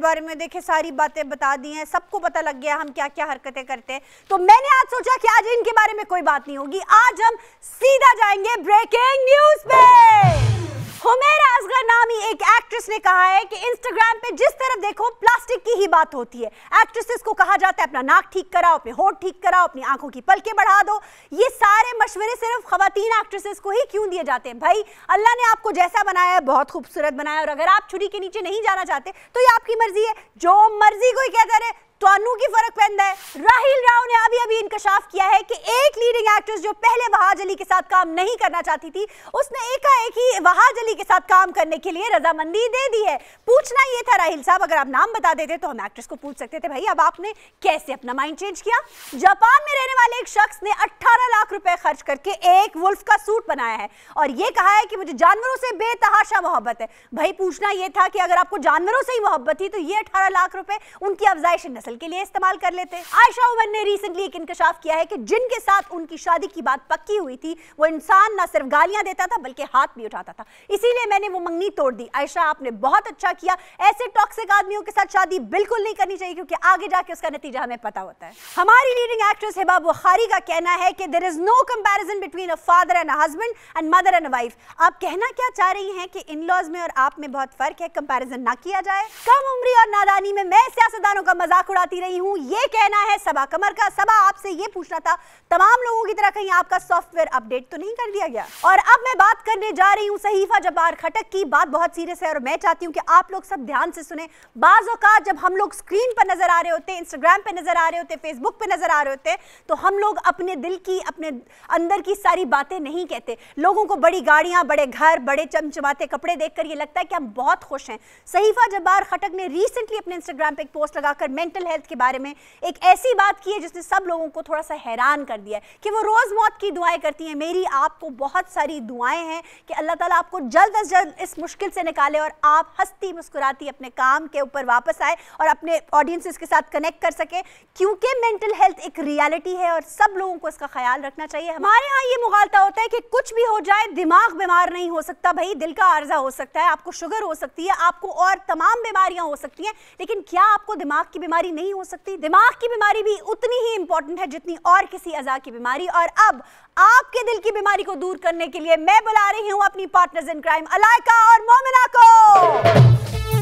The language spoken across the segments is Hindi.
बारे में देखे सारी बातें बता दी हैं सबको पता लग गया हम क्या क्या हरकतें करते हैं तो मैंने आज सोचा कि आज इनके बारे में कोई बात नहीं होगी आज हम सीधा जाएंगे ब्रेकिंग न्यूज पे हुमेरा असगर नामी एक एक्ट्रेस ने कहा है कि इंस्टाग्राम पे जिस तरफ देखो प्लास्टिक की ही बात होती है एक्ट्रेसेस को कहा जाता है अपना नाक ठीक कराओ अपने होठ ठीक कराओ अपनी आंखों की पलकें बढ़ा दो ये सारे मशवरे सिर्फ खातन एक्ट्रेसेस को ही क्यों दिए जाते हैं भाई अल्लाह ने आपको जैसा बनाया है बहुत खूबसूरत बनाया और अगर आप छुरी के नीचे नहीं जाना चाहते तो ये आपकी मर्जी है जो मर्जी कोई कहता रहे ਤੁਹਾਨੂੰ ਕੀ ਫਰਕ ਪੈਂਦਾ ਹੈ ਰਾਹੀਲ राव ने अभी अभी इंकशाफ किया है कि एक लीडिंग एक्ट्रेस जो पहले वहाज अली के साथ काम नहीं करना चाहती थी उसने एकाएक ही वहाज अली के साथ काम करने के लिए रजामंदी दे दी है पूछना ये था राहिल साहब अगर आप नाम बता देते तो हम एक्ट्रेस को पूछ सकते थे भाई अब आपने कैसे अपना माइंड चेंज किया जापान में रहने वाले एक शख्स ने 18 लाख रुपए खर्च करके एक वुल्फ का सूट बनाया है और यह कहा है कि मुझे जानवरों से बेतहाशा मोहब्बत है भाई पूछना यह था कि अगर आपको जानवरों से ही मोहब्बत थी तो ये अठारह लाख रुपए उनकी अफजाइश नस्ल हासिल के लिए इस्तेमाल कर लेते आयशा ओवन ने रिसेंटली एक इंकशाफ किया है कि जिनके साथ उनकी शादी की बात पक्की हुई थी वो इंसान ना सिर्फ गालियां देता था बल्कि हाथ भी उठाता था इसीलिए मैंने वो मंगनी तोड़ दी आयशा आपने बहुत अच्छा किया ऐसे टॉक्सिक आदमियों के साथ शादी बिल्कुल नहीं करनी चाहिए क्योंकि आगे जाके उसका नतीजा हमें पता होता है हमारी लीडिंग एक्ट्रेस हिबा बुखारी का कहना है कि there is no comparison between a father and husband and mother and wife आप कहना क्या चाह रही है कि इन लॉज में और आप में बहुत फर्क है कंपेरिजन ना किया जाए कम उम्र और नादानी में मैं सियासतदानों का मजाक उड़ा उड़ाती रही हूं ये कहना है सबा कमर का सबा आपसे ये पूछना था तमाम लोगों की तरह कहीं आपका सॉफ्टवेयर अपडेट तो नहीं कर दिया गया और अब मैं बात करने जा रही हूँ सहीफा जब्बार खटक की बात बहुत सीरियस है और मैं चाहती हूँ कि आप लोग सब ध्यान से सुने बाज अवत जब हम लोग स्क्रीन पर नजर आ रहे होते हैं इंस्टाग्राम पर नजर आ रहे होते फेसबुक पर नजर आ रहे होते तो हम लोग अपने दिल की अपने अंदर की सारी बातें नहीं कहते लोगों को बड़ी गाड़ियां बड़े घर बड़े चमचमाते कपड़े देखकर ये लगता है कि हम बहुत खुश हैं सहीफा जब्बार खटक ने रिसेंटली अपने इंस्टाग्राम पे एक पोस्ट लगाकर मेंटल हेल्थ के बारे में एक ऐसी बात की है जिसने सब लोगों को थोड़ा सा हैरान कर दिया है कि वो रोज़ मौत की दुआएं करती हैं मेरी आपको बहुत सारी दुआएं हैं कि अल्लाह ताला आपको जल्द अज जल्द इस मुश्किल से निकाले और आप हस्ती मुस्कुराती अपने काम के ऊपर वापस आए और अपने ऑडियंसेस के साथ कनेक्ट कर सकें क्योंकि मेंटल हेल्थ एक रियालिटी है और सब लोगों को इसका ख्याल रखना चाहिए हमारे यहाँ ये मुगालता होता है कि कुछ भी हो जाए दिमाग बीमार नहीं हो सकता भाई दिल का आर्जा हो सकता है आपको शुगर हो सकती है आपको और तमाम बीमारियां हो सकती हैं लेकिन क्या आपको दिमाग की बीमारी नहीं हो सकती दिमाग की बीमारी भी उतनी ही इंपॉर्टेंट है जितनी और किसी अजा की बीमारी और अब आपके दिल की बीमारी को दूर करने के लिए मैं बुला रही हूं अपनी पार्टनर्स इन क्राइम अलायका और मोमिना को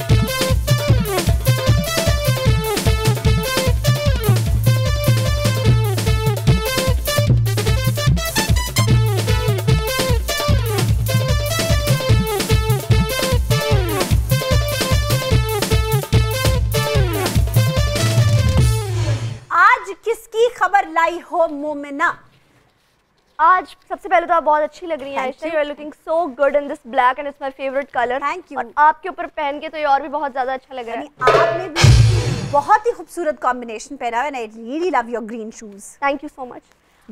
की खबर लाई हो मोमिना आज सबसे पहले तो आप बहुत अच्छी लग रही हैं Ayesha you are looking so good in this black and it's my favourite colour thank you आपके ऊपर पहन के तो ये और भी बहुत ज्यादा अच्छा लग रहा है आपने भी बहुत ही खूबसूरत कॉम्बिनेशन पहना है I really love your green shoes thank you so much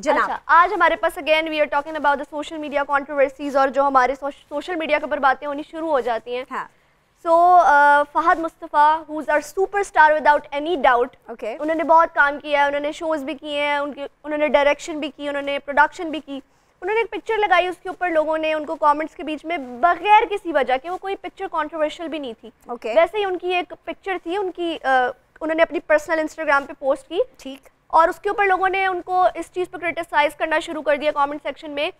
अच्छा, आज हमारे पास again we are talking about the social media controversies और जो हमारे सोशल मीडिया के ऊपर बातें होनी शुरू हो जाती हैं हाँ. So Fahad Mustafa who's our superstar without any doubt okay उन्होंने बहुत काम किया है उन्होंने शोज़ भी किए हैं उनके उन्होंने डायरेक्शन भी की उन्होंने प्रोडक्शन भी की उन्होंने एक पिक्चर लगाई उसके ऊपर लोगों ने उनको कमेंट्स के बीच में बगैर किसी वजह के वो कोई पिक्चर कंट्रोवर्शियल भी नहीं थी okay. वैसे ही उनकी एक पिक्चर थी उनकी आ, uh, उन्होंने अपनी पर्सनल इंस्टाग्राम पे पोस्ट की ठीक और उसके ऊपर लोगों ने उनको इस चीज़ पर क्रिटिसाइज़ करना शुरू कर दिया कमेंट सेक्शन में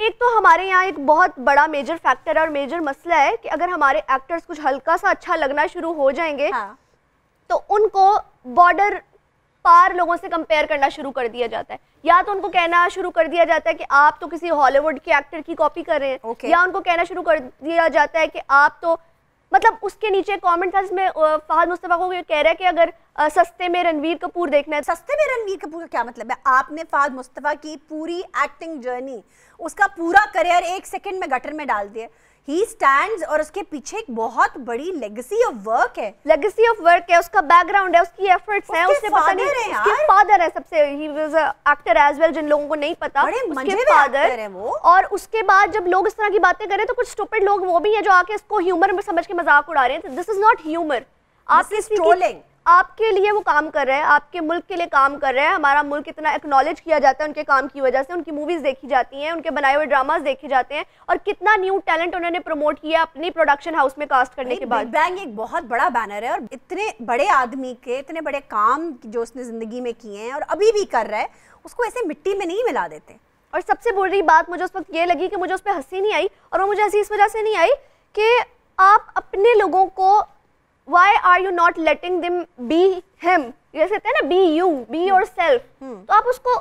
एक तो हमारे यहाँ एक बहुत बड़ा मेजर फैक्टर और मेजर मसला है कि अगर हमारे एक्टर्स कुछ हल्का सा अच्छा लगना शुरू हो जाएंगे हाँ। तो उनको बॉर्डर पार लोगों से कंपेयर करना शुरू कर दिया जाता है या तो उनको कहना शुरू कर दिया जाता है कि आप तो किसी हॉलीवुड के एक्टर की कॉपी कर रहे हैं okay. या उनको कहना शुरू कर दिया जाता है कि आप तो मतलब उसके नीचे कमेंट था जिसमें फहद मुस्तफ़ा को ये कह रहा है कि अगर सस्ते में रणवीर कपूर देखना है तो- सस्ते में रणवीर कपूर का क्या मतलब है आपने फहद मुस्तफ़ा की पूरी एक्टिंग जर्नी उसका पूरा करियर एक सेकेंड में गटर में डाल दिया ही स्टैंड और उसके पीछे एक बहुत बड़ी लेगेसी ऑफ वर्क है लेगेसी ऑफ वर्क है उसका बैकग्राउंड है उसकी एफर्ट्स है उसके फादर है उसके फादर है सबसे ही एक्टर एज वेल जिन लोगों को नहीं पता उसके फादर है वो और उसके बाद जब लोग इस तरह की बातें करें तो कुछ स्टूपेड लोग वो भी है जो आके इसको ह्यूमर में समझ के मजाक उड़ा रहे हैं दिस इज नॉट ह्यूमर आप इस ट्रोलिंग आपके लिए वो काम कर रहे हैं आपके मुल्क के लिए काम कर रहे हैं हमारा मुल्क इतना एक्नॉलेज किया जाता है उनके काम की वजह से उनकी मूवीज़ देखी जाती हैं उनके बनाए हुए ड्रामास देखे जाते हैं और कितना न्यू टैलेंट उन्होंने प्रमोट किया अपनी प्रोडक्शन हाउस में कास्ट करने के बाद बैंग एक बहुत बड़ा बैनर है और इतने बड़े आदमी के इतने बड़े काम जो उसने ज़िंदगी में किए हैं और अभी भी कर रहा है उसको ऐसे मिट्टी में नहीं मिला देते और सबसे बुरी बात मुझे उस वक्त ये लगी कि मुझे उस पर हंसी नहीं आई और वो मुझे हंसी इस वजह से नहीं आई कि आप अपने लोगों को why are you not letting them be him जैसे कहते हैं ना be you be yourself तो आप उसको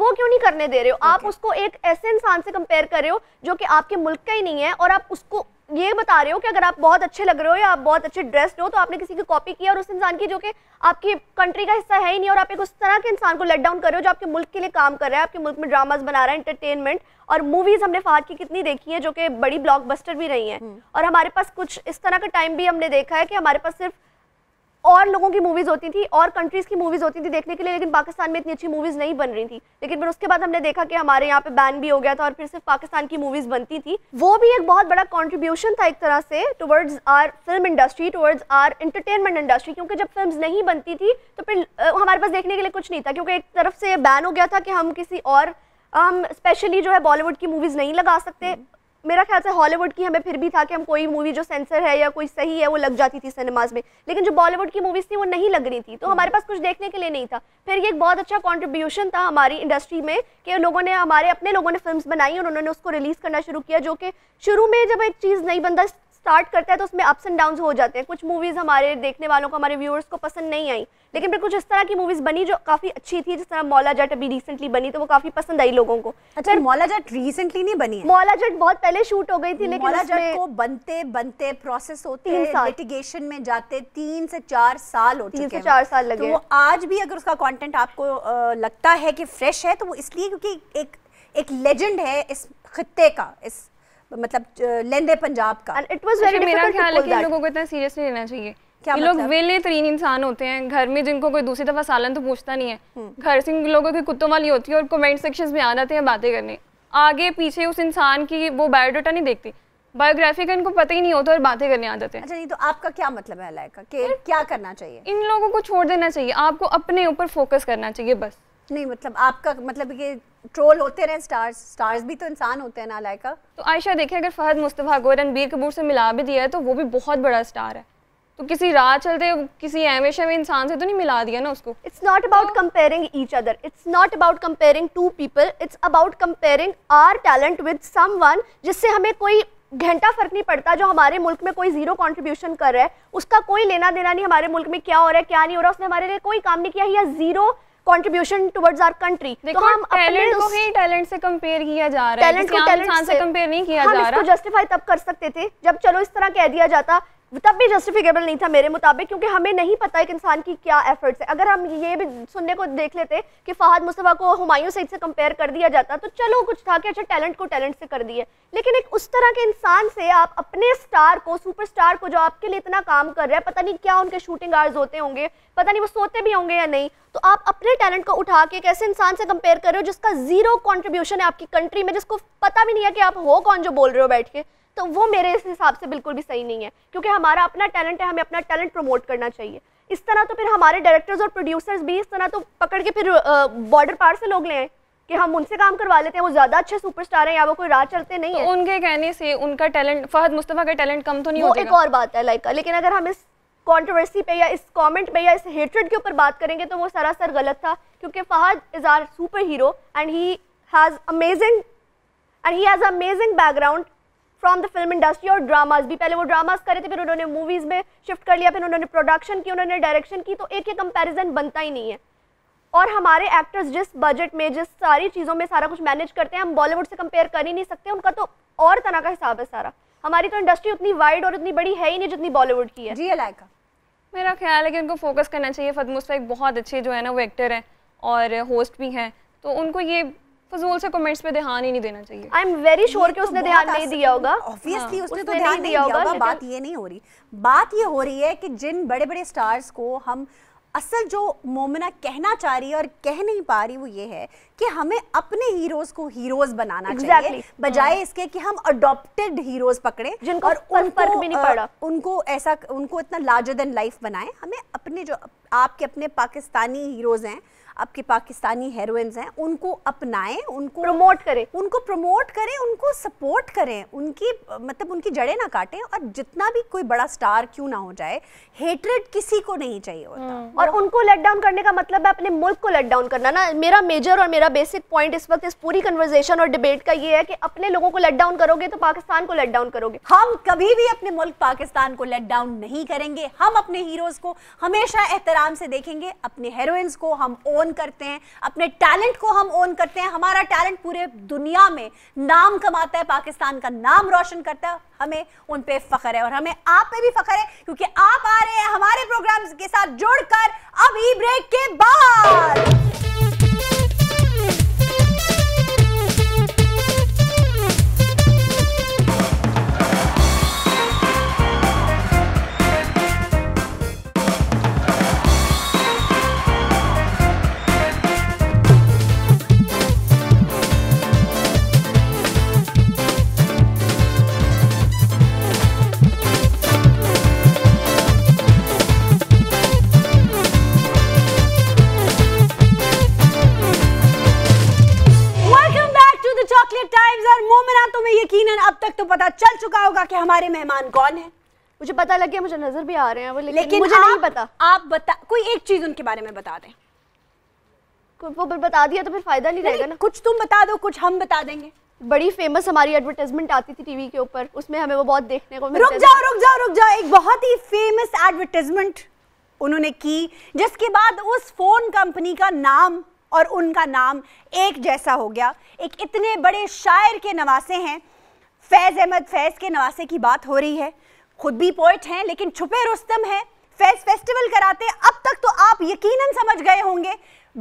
वो क्यों नहीं करने दे रहे हो okay. आप उसको एक ऐसे इंसान से कंपेयर कर रहे हो जो कि आपके मुल्क का ही नहीं है और आप उसको ये बता रहे हो कि अगर आप बहुत अच्छे लग रहे हो या आप बहुत अच्छे ड्रेस्ड हो तो आपने किसी की कॉपी की और उस इंसान की जो कि आपकी कंट्री का हिस्सा है ही नहीं और आप एक उस तरह के इंसान को लेट डाउन कर रहे हो जो आपके मुल्क के लिए काम कर रहा है आपके मुल्क में ड्रामाज बना रहा है इंटरटेनमेंट और मूवीज हमने फाद की कितनी देखी है जो कि बड़ी ब्लॉक भी रही है हम्म। और हमारे पास कुछ इस तरह का टाइम भी हमने देखा है कि हमारे पास सिर्फ और लोगों की मूवीज़ होती थी और कंट्रीज़ की मूवीज़ होती थी देखने के लिए लेकिन पाकिस्तान में इतनी अच्छी मूवीज़ नहीं बन रही थी लेकिन फिर उसके बाद हमने देखा कि हमारे यहाँ पे बैन भी हो गया था और फिर सिर्फ पाकिस्तान की मूवीज़ बनती थी वो भी एक बहुत बड़ा कॉन्ट्रीब्यूशन था एक तरह से towards our film industry towards our entertainment industry क्योंकि जब फिल्म नहीं बनती थी तो फिर हमारे पास देखने के लिए कुछ नहीं था क्योंकि एक तरफ से बैन हो गया था कि हम किसी और हम स्पेशली जो है बॉलीवुड की मूवीज़ नहीं लगा सकते मेरा ख्याल से हॉलीवुड की हमें फिर भी था कि हम कोई मूवी जो सेंसर है या कोई सही है वो लग जाती थी सिनेमाज में लेकिन जो बॉलीवुड की मूवीज़ थी वो नहीं लग रही थी तो हमारे पास कुछ देखने के लिए नहीं था फिर ये एक बहुत अच्छा कॉन्ट्रीब्यूशन था हमारी इंडस्ट्री में कि लोगों ने हमारे अपने लोगों ने फिल्म बनाई और उन्होंने उसको रिलीज़ करना शुरू किया जो कि शुरू में जब एक चीज़ नहीं बनता स्टार्ट करता है तो उसमें अप्स एंड डाउन हो जाते हैं कुछ मूवीज़ हमारे देखने वालों को हमारे व्यूअर्स को पसंद नहीं आई लेकिन फिर कुछ इस तरह की मूवीज़ बनी जो काफ़ी अच्छी थी जिस तरह मौला जट अभी रिसेंटली बनी तो वो काफ़ी पसंद आई लोगों को अच्छा मौला जट रिसेंटली नहीं बनी मौला जट बहुत पहले शूट हो गई थी लेकिन मौला जट को बनते बनते प्रोसेस होते लिटिगेशन में जाते तीन से चार साल होते तीन से चार साल लगे तो आज भी अगर उसका कॉन्टेंट आपको लगता है कि फ्रेश है तो वो इसलिए क्योंकि एक एक लेजेंड है इस खत्ते का इस मतलब लेंदे पंजाब का इट वाज वेरी मेरा ख्याल है कि लोगों को इतना सीरियसली लेना चाहिए क्या ये लोग वेले मतलब? तरीन इंसान होते हैं घर में जिनको कोई दूसरी दफा सालन तो पूछता नहीं है हम्म। घर से लोगों की कुत्तों वाली होती है और कमेंट सेक्शन में आ जाते हैं बातें करने आगे पीछे उस इंसान की वो बायोडाटा नहीं देखती बायोग्राफी का इनको पता ही नहीं होता और बातें करने आ जाते हैं अच्छा तो आपका क्या मतलब है अलायका कि क्या करना चाहिए इन लोगों को छोड़ देना चाहिए आपको अपने ऊपर फोकस करना चाहिए बस नहीं मतलब आपका मतलब ये ट्रोल होते रहे स्टार्स स्टार्स भी तो इंसान होते हैं ना लायका तो आयशा देखिए अगर फहद मुस्तफ़ा को रणबीर कपूर से मिला भी दिया है तो वो भी बहुत बड़ा स्टार है तो किसी राह चलते किसी एमे में इंसान से तो नहीं मिला दिया ना उसको it's not about comparing each other it's not about comparing two people it's about comparing our talent with someone जिससे हमें कोई घंटा फर्क नहीं पड़ता जो हमारे मुल्क में कोई जीरो कंट्रीब्यूशन कर रहा है उसका कोई लेना देना नहीं हमारे मुल्क में क्या हो रहा है क्या नहीं हो रहा उसने हमारे लिए कोई काम नहीं किया या zero contribution towards our country तो हम टैलेंट को ही टैलेंट से कंपेयर किया जा रहा है टैलेंट को टैलेंट से कंपेयर नहीं किया जा रहा हम इसको जस्टिफाई तब कर सकते थे जब चलो इस तरह कह दिया जाता तब भी जस्टिफिकेबल नहीं था मेरे मुताबिक क्योंकि हमें नहीं पता एक इंसान की क्या एफर्ट्स है अगर हम ये भी सुनने को देख लेते कि फहद मुस्तफ़ा को हमायूं सईद से कंपेयर कर दिया जाता तो चलो कुछ था कि अच्छा टैलेंट को टैलेंट से कर दिए लेकिन एक उस तरह के इंसान से आप अपने स्टार को सुपर को जो आपके लिए इतना काम कर रहा है पता नहीं क्या उनके शूटिंग आर्स होते होंगे पता नहीं वो सोते भी होंगे या नहीं तो आप अपने टैलेंट को उठा के एक ऐसे इंसान से कंपेयर कर रहे हो जिसका जीरो कॉन्ट्रीब्यूशन है आपकी कंट्री में जिसको पता भी नहीं है कि आप हो कौन जो बोल रहे हो बैठ के तो वो मेरे इस हिसाब से बिल्कुल भी सही नहीं है क्योंकि हमारा अपना टैलेंट है हमें अपना टैलेंट प्रमोट करना चाहिए इस तरह तो फिर हमारे डायरेक्टर्स और प्रोड्यूसर्स भी इस तरह तो पकड़ के फिर बॉर्डर पार से लोग लें कि हम उनसे काम करवा लेते हैं वो ज़्यादा अच्छे सुपरस्टार हैं या वो कोई राह चलते नहीं तो है उनके कहने से उनका टैलेंट फहद मुस्तफ़ा का टैलेंट कम तो नहीं वो एक और बात है लाइक लेकिन अगर हम इस कॉन्ट्रोवर्सी पे या इस कॉमेंट पे या इस हेट्रेड के ऊपर बात करेंगे तो वो सरासर गलत था क्योंकि Fahad is our superhero and he has amazing and he has amazing background from the film industry और ड्रामाज भी पहले वो ड्रामाज करे थे फिर उन्होंने मूवीज़ में शिफ्ट कर लिया फिर उन्होंने प्रोडक्शन की उन्होंने डायरेक्शन की तो एक ही कंपेरिजन बनता ही नहीं है और हमारे एक्टर्स जिस बजट में जिस सारी चीज़ों में सारा कुछ मैनेज करते हैं हम बॉलीवुड से कंपेयर कर ही नहीं सकते उनका तो और तरह का हिसाब है सारा हमारी तो इंडस्ट्री उतनी वाइड और उतनी बड़ी है ही नहीं जितनी बॉलीवुड की है जी अलायका मेरा ख्याल है कि उनको फोकस करना चाहिए फदमुस्ता एक बहुत अच्छे जो है ना वो एक्टर हैं और होस्ट भी हैं तो उनको ये फजूल से कमेंट्स पे ध्यान ही नहीं देना चाहिए आई एम वेरी श्योर कि तो उसने ध्यान नहीं दिया होगा ऑब्वियसली हाँ, उसने तो ध्यान दिया होगा बात ये नहीं हो रही बात ये हो रही है कि जिन बड़े बड़े स्टार्स को हम असल जो मोमना कहना चाह रही है और कह नहीं पा रही वो ये है कि हमें अपने हीरोज को हीरोज बनाना exactly. चाहिए बजाय हाँ। इसके कि हम अडॉप्टेड हीरोज पकड़े जिनको और उन पर, भी नहीं पड़ा उनको ऐसा उनको इतना लार्जर देन लाइफ बनाए हमें अपने जो आपके अपने पाकिस्तानी हीरोज हैं आपके पाकिस्तानी हेरोइंस हैं उनको अपनाएं उनको प्रमोट करें उनको प्रमोट करें उनको सपोर्ट करें उनकी मतलब उनकी जड़ें ना काटें और जितना भी कोई बड़ा स्टार क्यों ना हो जाए हेटरेड किसी को नहीं चाहिए होता हम्म, और उनको लेट डाउन करने का मतलब है अपने मुल्क को लेट डाउन करना ना मेरा मेजर और मेरा बेसिक पॉइंट इस वक्त इस पूरी कन्वर्जेशन और डिबेट का ये है कि अपने लोगों को लेट डाउन करोगे तो पाकिस्तान को लेट डाउन करोगे हम कभी भी अपने मुल्क पाकिस्तान को लेट डाउन नहीं करेंगे हम अपने हीरोज को हमेशा एहतराम से देखेंगे अपने हेरोइंस को हम और ओन करते हैं अपने टैलेंट को हम ओन करते हैं हमारा टैलेंट पूरे दुनिया में नाम कमाता है पाकिस्तान का नाम रोशन करता है हमें उन पर फख्र है और हमें आप पे भी फख्र है क्योंकि आप आ रहे हैं हमारे प्रोग्राम के साथ जुड़कर अभी ब्रेक के बाद पता चल चुका होगा कि हमारे मेहमान कौन है मुझे पता लग गया मुझे नजर भी आ रहे हैं वो लेकिन, लेकिन मुझे नहीं पता आप बता कोई एक चीज उनके बारे में बता दें वो बता दिया तो फिर फायदा नहीं रहेगा ना कुछ तुम बता दो कुछ हम बता देंगे बड़ी फेमस हमारी एडवर्टाइजमेंट आती थी टीवी के ऊपर उसमें हमें वो बहुत देखने को रुक जाओ रुक जाओ रुक जाओ एक बहुत ही फेमस एडवर्टाइजमेंट उन्होंने की जिसके बाद उस फोन कंपनी का नाम और उनका नाम एक जैसा हो गया एक इतने बड़े शायर के नवासे हैं फैज़ अहमद फैज़ के नवासे की बात हो रही है खुद भी पोइट हैं लेकिन छुपे रुस्तम हैं फैज फेस्टिवल कराते अब तक तो आप यकीनन समझ गए होंगे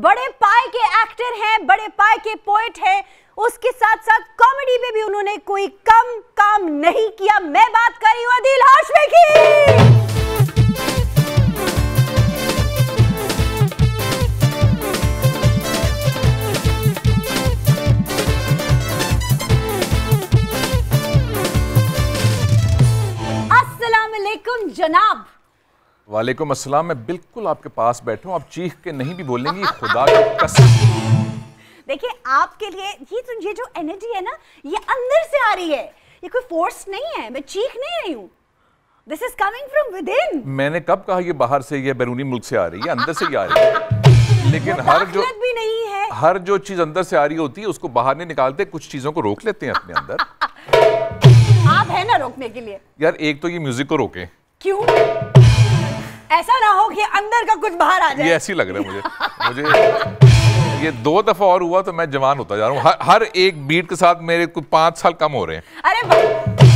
बड़े पाए के एक्टर हैं बड़े पाए के पोइट हैं उसके साथ साथ कॉमेडी में भी उन्होंने कोई कम काम नहीं किया मैं बात कर रही हूँ अदिल हाशमी की अस्सलाम जनाब वालेकुम अस्सलाम मैं बिल्कुल आपके पास बैठा हूँ आप चीख के नहीं भी बोलेंगी खुदा की कसम देखिए आपके लिए ये तो ये जो एनर्जी है ना ये अंदर से आ रही है ये कोई फोर्स नहीं है मैं चीख नहीं रही हूँ this is coming from within मैंने कब कहा ये बाहर से ये बैरूनी मुल्क से आ रही है अंदर से ही आ रही है लेकिन हर जो भी नहीं है हर जो चीज अंदर से आ रही होती है उसको बाहर नहीं निकालते कुछ चीजों को रोक लेते हैं अपने अंदर आप है ना रोकने के लिए यार एक तो ये म्यूजिक को रोके क्यों ऐसा ना हो कि अंदर का कुछ बाहर आ जाए ये ऐसी लग रहा है मुझे मुझे ये दो दफा और हुआ तो मैं जवान होता जा रहा हूँ हर, हर एक बीट के साथ मेरे कुछ पाँच साल कम हो रहे हैं अरे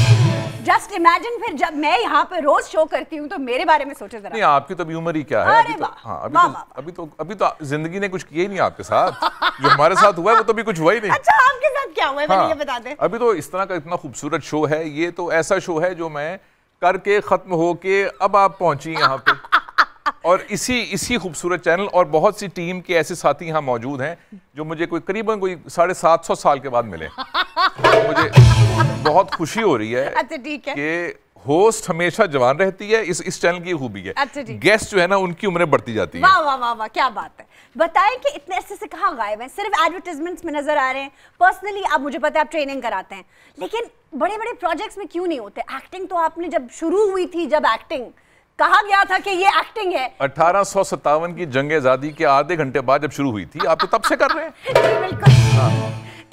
जस्ट इमेजिन फिर जब मैं यहाँ पे रोज शो करती हूँ तो मेरे बारे में सोचे नहीं आपकी तो अभी उम्र ही क्या है अभी तो, हाँ, अभी, तो, अभी तो अभी तो जिंदगी ने कुछ किया ही नहीं आपके साथ जो हमारे साथ हुआ है वो तो अभी कुछ हुआ ही नहीं अच्छा आपके साथ क्या हुआ है हाँ, ये बता दे अभी तो इस तरह का इतना खूबसूरत शो है ये तो ऐसा शो है जो मैं करके खत्म होके अब आप पहुंची यहाँ पे और इसी इसी खूबसूरत चैनल और बहुत सी टीम के ऐसे साथी यहाँ मौजूद हैं जो मुझे कोई करीबन कोई साढ़े सात सौ साल के बाद मिले तो मुझे बहुत खुशी हो रही है अच्छा ठीक है कि होस्ट हमेशा जवान रहती है इस इस चैनल की खूबी है अच्छा गेस्ट जो है ना उनकी उम्र बढ़ती जाती है वाह वाह वाह वाह क्या बात है बताएं कि इतने अच्छे से कहाँ गायब हैं सिर्फ एडवर्टीजमेंट्स में नजर आ रहे हैं पर्सनली आप मुझे पता है आप ट्रेनिंग कराते हैं लेकिन बड़े बड़े प्रोजेक्ट्स में क्यों नहीं होते एक्टिंग तो आपने जब शुरू हुई थी जब एक्टिंग कहा गया था कि ये एक्टिंग है अठारह की जंग आजादी के आधे घंटे बाद जब शुरू हुई थी आप तो तब से कर रहे हैं बिल्कुल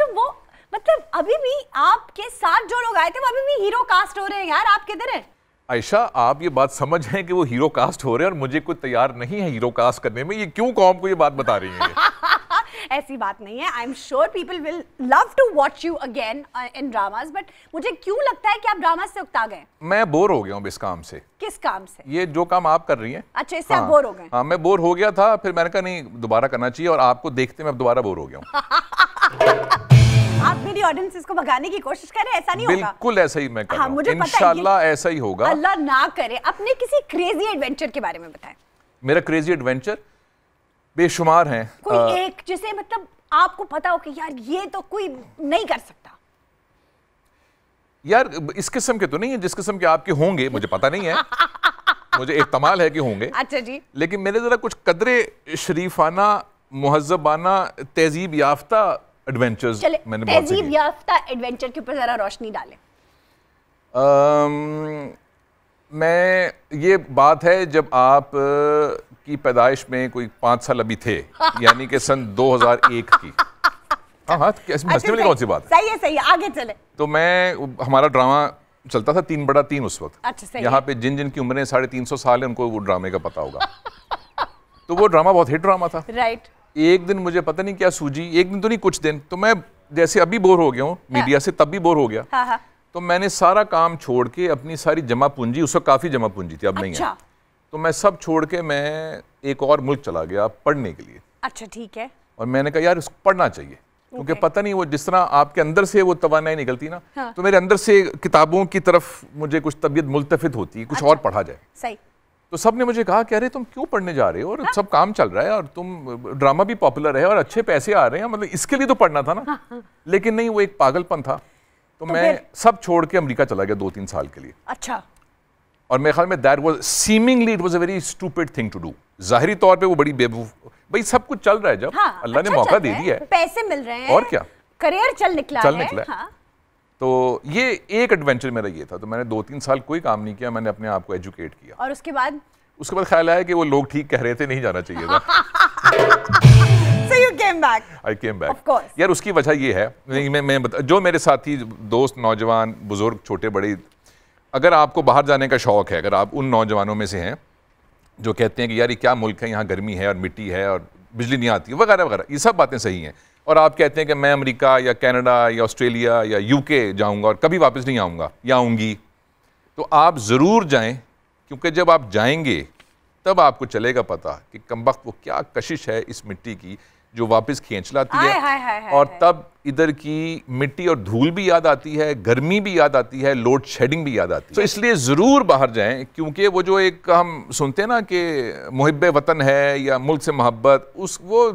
तो वो मतलब अभी भी आपके साथ जो लोग आए थे वो अभी भी हीरो कास्ट हो रहे हैं यार आप किधर है आयशा आप ये बात समझ हैं कि वो हीरो कास्ट हो रहे हैं और मुझे कोई तैयार नहीं है हीरो कास्ट करने में ये क्यों कौम को ये बात बता रही है ऐसी बात नहीं है I am sure people will love to watch you again in dramas but मुझे क्यों लगता है कि आप ड्रामा से उकता गए मैं बोर हो गया हूँ इस काम से किस काम से ये जो काम आप कर रही हैं अच्छा इससे हाँ, आप बोर हो गए हाँ मैं बोर हो गया था फिर मैंने कहा नहीं दोबारा करना चाहिए और आपको देखते मैं दोबारा बोर हो गया हूँ आप मेरी ऑडियंस इसको भगाने की कोशिश कर रहे ऐसा नहीं होगा बिल्कुल ऐसा ही मैं कर हाँ, मुझे इंशाल्लाह ऐसा ही होगा अल्लाह ना करे अपने किसी क्रेजी एडवेंचर के बारे में बताएं मेरा क्रेजी एडवेंचर बेशुमार हैं कोई एक जिसे मतलब आपको पता हो कि यार ये तो कोई नहीं कर सकता यार इस किस्म के तो नहीं है जिस किस्म के आपके होंगे मुझे पता नहीं है मुझे एक है कि होंगे अच्छा जी लेकिन मेरे ज़रा कुछ कदरे शरीफाना मुहजबाना तहजीब याफ्ता एडवेंचर्स मैंने तहजीब याफ्ता एडवेंचर के ऊपर ज़रा रोशनी डाले मैं ये बात है जब आप की पैदाइश में कोई पांच साल अभी थे यानी कि सन 2001 की हाँ हाँ तो अच्छा, कौन सी बात सही है सही है आगे चले तो मैं हमारा ड्रामा चलता था तीन बड़ा तीन उस वक्त अच्छा, यहाँ पे जिन जिन की उम्रें साढ़े तीन सौ साल है उनको वो ड्रामे का पता होगा तो वो ड्रामा बहुत हिट ड्रामा था राइट एक दिन मुझे पता नहीं क्या सूझी एक दिन तो नहीं कुछ दिन तो मैं जैसे अभी बोर हो गया हूँ हाँ। मीडिया से तब भी बोर हो गया हाँ, हाँ। तो मैंने सारा काम छोड़ के अपनी सारी जमा पूंजी उस वक्त काफी जमा पूंजी थी अब नहीं है अच्छा। तो मैं सब छोड़ के मैं एक और मुल्क चला गया पढ़ने के लिए अच्छा ठीक है और मैंने कहा यार उसको पढ़ना चाहिए क्योंकि okay. पता नहीं वो जिस तरह आपके अंदर से वो तोानाई निकलती ना हाँ। तो मेरे अंदर से किताबों की तरफ मुझे कुछ तबीयत मुलतफित होती है कुछ अच्छा। और पढ़ा जाए सही तो सब ने मुझे कहा कि अरे तुम क्यों पढ़ने जा रहे हो और हाँ? सब काम चल रहा है और तुम ड्रामा भी पॉपुलर है और अच्छे पैसे आ रहे हैं मतलब इसके लिए तो पढ़ना था ना हाँ, हाँ। लेकिन नहीं वो एक पागलपन था तो, तो मैं सब छोड़ के अमरीका चला गया दो तीन साल के लिए अच्छा और मेरे ख्याल में that was seemingly it was a very stupid thing to do जाहरी तौर पे वो बड़ी बेबू भाई सब कुछ चल रहा है जब हाँ, अल्लाह अच्छा ने मौका दे दिया है पैसे मिल रहे हैं और क्या करियर चल निकला चल है, निकला है। हाँ। तो ये एक एडवेंचर मेरा ये था तो मैंने दो तीन साल कोई काम नहीं किया मैंने अपने आप को एजुकेट किया और उसके बाद उसके बाद ख्याल आया कि वो लोग ठीक कह रहे थे नहीं जाना चाहिए था यार उसकी वजह ये है मैं मैं बता, जो मेरे साथी दोस्त नौजवान बुजुर्ग छोटे बड़े अगर आपको बाहर जाने का शौक़ है अगर आप उन नौजवानों में से हैं जो कहते हैं कि यार ये क्या मुल्क है यहाँ गर्मी है और मिट्टी है और बिजली नहीं आती वगैरह वगैरह ये सब बातें सही हैं और आप कहते हैं कि मैं अमेरिका या कनाडा या ऑस्ट्रेलिया या यूके जाऊंगा और कभी वापस नहीं आऊँगा या आऊँगी तो आप ज़रूर जाएं क्योंकि जब आप जाएंगे तब आपको चलेगा पता कि कम वक्त वो क्या कशिश है इस मिट्टी की जो वापस खींच लाती है और तब इधर की मिट्टी और धूल भी याद आती है गर्मी भी याद आती है लोड शेडिंग भी याद आती है तो so, इसलिए ज़रूर बाहर जाएं क्योंकि वो जो एक हम सुनते हैं ना कि मुहब वतन है या मुल्क से मोहब्बत उस वो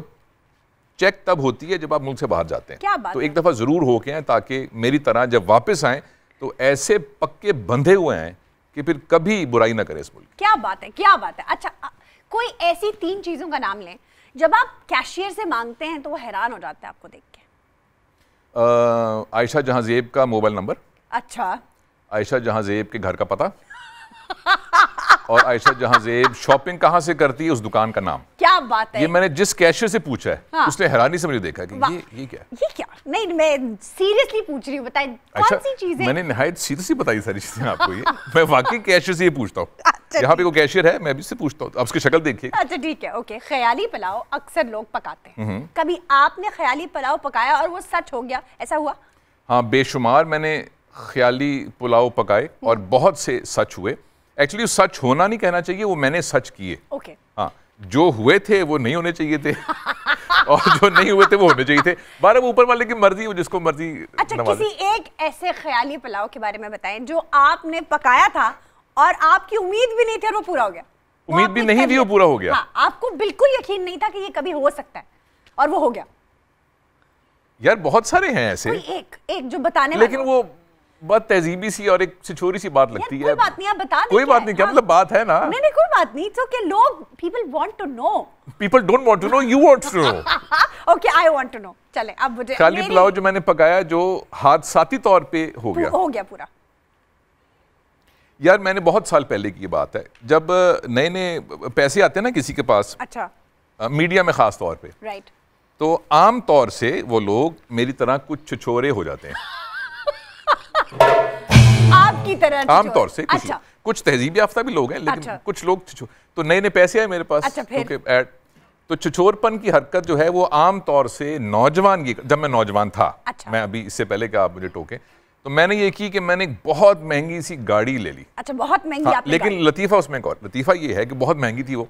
चेक तब होती है जब आप मुल्क से बाहर जाते हैं क्या बात तो एक दफ़ा ज़रूर हो के आए ताकि मेरी तरह जब वापस आएँ तो ऐसे पक्के बंधे हुए हैं कि फिर कभी बुराई ना करें इस मुल्क क्या बात है क्या बात है अच्छा कोई ऐसी तीन चीज़ों का नाम लें जब आप कैशियर से मांगते हैं तो वो हैरान हो जाते हैं आपको देख के आयशा जहांजेब का मोबाइल नंबर अच्छा आयशा जहांजेब के घर का पता और आयशा जहां जेब शॉपिंग कहां से करती है उस दुकान का नाम क्या बात है ये मैंने जिस कैशियर से पूछा है हाँ। उसने हैरानी से मुझे देखा कि ये ये क्या ये क्या नहीं मैं सीरियसली पूछ रही हूँ बताए अच्छा, कौन सी चीज है मैंने नहायत सीरियसली बताई सारी चीजें आपको ये मैं वाकई कैशियर से ये पूछता हूँ अच्छा, यहाँ पे कोई कैशियर है मैं अभी से पूछता हूँ आप उसकी शक्ल देखिए अच्छा ठीक है ओके ख्याली पुलाव अक्सर लोग पकाते हैं हम्म। कभी आपने ख्याली पुलाव पकाया और वो सच हो गया ऐसा हुआ हाँ बेशुमार मैंने ख्याली पुलाव पकाए और हम्म। बहुत से सच हुए एक्चुअली सच होना नहीं कहना चाहिए वो मैंने सच किए ओके okay. हाँ जो हुए थे वो नहीं होने चाहिए थे और जो नहीं हुए थे वो होने चाहिए थे बारह ऊपर वाले की मर्जी वो जिसको मर्जी अच्छा किसी एक ऐसे ख्याली पुलाव के बारे में बताएं जो आपने पकाया था और आपकी उम्मीद भी नहीं थी वो पूरा हो गया उम्मीद तो भी नहीं थी वो पूरा हो गया हाँ, आपको बिल्कुल यकीन नहीं था कि ये कभी हो सकता है और वो हो गया यार बहुत सारे हैं ऐसे एक एक जो बताने लेकिन वो बहुत तहजीबी सी और एक सिचोरी सी बात लगती है कोई बात नहीं आप बता कोई बात नहीं क्या हाँ। मतलब बात है ना नहीं नहीं कोई बात नहीं तो कि लोग people want to know people don't want to know you want to know okay I want to know चले अब मुझे खाली पुलाव जो मैंने पकाया जो हादसाती तौर पे हो गया हो गया पूरा यार मैंने बहुत साल पहले की बात है जब नए नए पैसे आते हैं ना किसी के पास अच्छा मीडिया में खास तौर पे राइट तो आम तौर से वो लोग मेरी तरह कुछ छोरे हो जाते हैं की तरह आमतौर से कुछ अच्छा। कुछ तहजीब याफ्ता भी लोग हैं लेकिन अच्छा। कुछ लोग तो नए नए पैसे आए मेरे पास अच्छा, तो छिछोरपन की हरकत जो है वो आम तौर से नौजवान की जब मैं नौजवान था अच्छा। मैं अभी इससे पहले कि आप मुझे टोके तो मैंने ये की कि मैंने एक बहुत महंगी सी गाड़ी ले ली अच्छा बहुत महंगी हाँ, लेकिन लतीफ़ा उसमें कौन लतीफ़ा ये है कि बहुत महंगी थी वो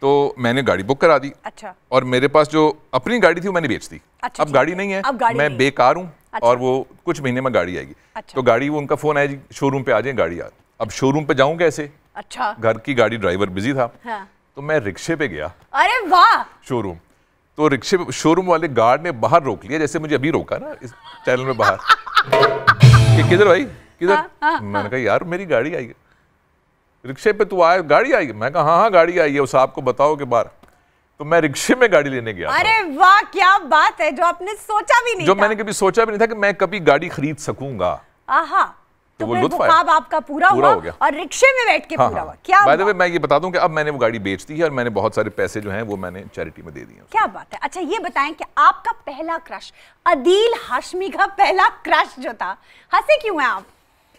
तो मैंने गाड़ी बुक करा दी अच्छा और मेरे पास जो अपनी गाड़ी थी वो मैंने बेच दी अच्छा, अब गाड़ी नहीं है अब गाड़ी मैं बेकार हूँ अच्छा। और वो कुछ महीने में गाड़ी आएगी अच्छा। तो गाड़ी वो उनका फ़ोन आएगी शोरूम पे आ जाए गाड़ी आ अब शोरूम पे जाऊँ कैसे अच्छा घर की गाड़ी ड्राइवर बिजी था हाँ। तो मैं रिक्शे पे गया अरे वाह शोरूम तो रिक्शे शोरूम वाले गार्ड ने बाहर रोक लिया जैसे मुझे अभी रोका ना इस चैनल में बाहर कि किधर भाई किधर हाँ, हाँ, मैंने हाँ। कहा यार मेरी गाड़ी आई रिक्शे पे तू आया गाड़ी आई मैं कहा हाँ हाँ गाड़ी आई है उस आपको बताओ के बाहर तो मैं रिक्शे में गाड़ी लेने गया अरे वाह क्या बात है जो आपने सोचा भी नहीं जो मैंने कभी सोचा भी नहीं था कि मैं कभी गाड़ी खरीद सकूंगा आहा तो, तो वो आपका पूरा, पूरा हुआ, हो गया और रिक्शे में बैठ के हाँ, पूरा हाँ। हुआ क्या मैं ये बता दूं कि अब मैंने वो गाड़ी बेच दी है और मैंने बहुत सारे पैसे जो हैं वो मैंने चैरिटी में दे दिए क्या बात है अच्छा ये बताएं कि आपका पहला क्रश अदील हाशमी का पहला क्रश जो था हंसे क्यों है आप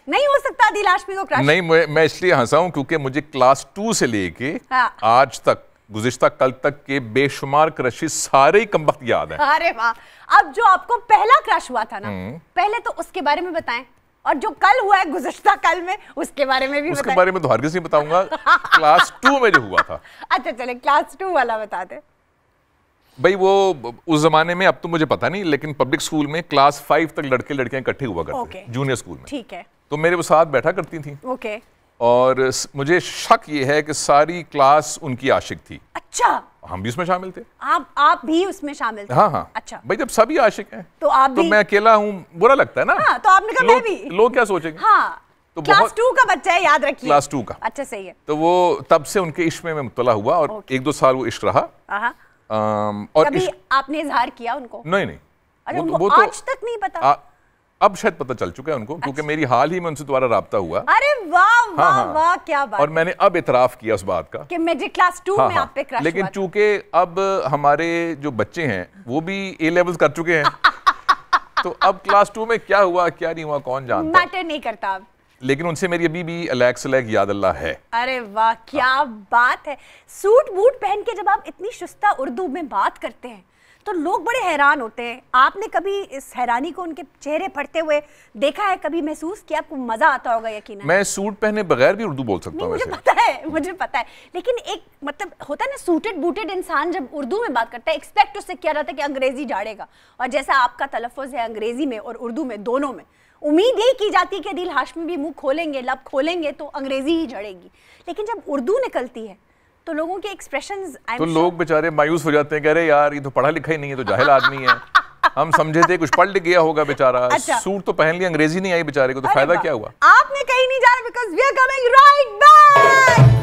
नहीं हो सकता अदील हाशमी को क्रश नहीं मैं इसलिए हंसा हूँ क्योंकि मुझे क्लास टू से लेके हाँ। आज तक गुजशत कल तक के बेशुमार क्रशिज सारे कम वक्त याद है अरे वाह अब जो आपको पहला क्रश हुआ था ना हम्म। पहले तो उसके बारे में बताए और जो कल हुआ है गुजश्ता कल में उसके बारे में भी उसके बारे में तो हरगिज नहीं बताऊंगा क्लास टू में जो हुआ था अच्छा चले क्लास टू वाला बता दे भाई वो उस जमाने में अब तो मुझे पता नहीं लेकिन पब्लिक स्कूल में क्लास फाइव तक लड़के लड़कियां इकट्ठे हुआ करते okay. जूनियर स्कूल में ठीक है तो मेरे वो साथ बैठा करती थी ओके और मुझे शक ये है कि सारी क्लास उनकी आशिक थी अच्छा हम भी उसमें शामिल थे आप आप भी उसमें शामिल थे हाँ हाँ अच्छा भाई जब सभी आशिक हैं तो आप तो भी... मैं अकेला हूँ बुरा लगता है ना हाँ, तो आपने कहा मैं भी लोग क्या सोचेंगे हाँ तो क्लास टू का बच्चा है याद रखिए क्लास टू का अच्छा सही है तो वो तब से उनके इश्क में मुबतला हुआ और एक दो साल वो इश्क रहा और आपने इजहार किया उनको नहीं नहीं अच्छा, वो, तो आज तक नहीं पता अब शायद पता चल चुका है उनको क्योंकि अच्छा। मेरी हाल ही में उनसे दोबारा रहा हुआ अरे वाह हाँ, वाह हाँ, वाह क्या बात और मैंने अब इतराफ किया उस बात का कि मैं क्लास टू हाँ, में हाँ। आप पे क्रश लेकिन चूंकि अब हमारे जो बच्चे हैं वो भी ए लेवल्स कर चुके हैं तो अब क्लास टू में क्या हुआ क्या नहीं हुआ कौन जान मैटर नहीं करता अब लेकिन उनसे मेरी अभी भी अलैक सलैक याद अल्लाह है अरे वाह हाँ। क्या हाँ। बात है सूट बूट पहन के जब आप इतनी शुस्ता उर्दू में बात करते हैं तो लोग बड़े हैरान होते हैं आपने कभी इस हैरानी को उनके चेहरे पढ़ते हुए देखा है कभी महसूस किया आपको मजा आता होगा यकीन मैं सूट पहने बगैर भी उर्दू बोल सकता हूँ मुझे पता है मुझे पता है लेकिन एक मतलब होता है ना सूटेड बूटेड इंसान जब उर्दू में बात करता है एक्सपेक्ट उससे किया जाता है कि अंग्रेजी जाड़ेगा और जैसा आपका तलफ़ है अंग्रेजी में और उर्दू में दोनों में उम्मीद यही की जाती है कि दिल हाशमी भी मुंह खोलेंगे लब खोलेंगे तो अंग्रेजी ही जड़ेगी लेकिन जब उर्दू निकलती है तो लोगों के एक्सप्रेशन तो sure... लोग बेचारे मायूस हो जाते हैं कह रहे यार ये तो पढ़ा लिखा ही नहीं है तो जाहिल आदमी है हम समझे थे कुछ पढ़ गया होगा बेचारा अच्छा। सूट तो पहन लिया अंग्रेजी नहीं आई बेचारे को तो फायदा क्या हुआ आपने कहीं नहीं रहा because we are coming right back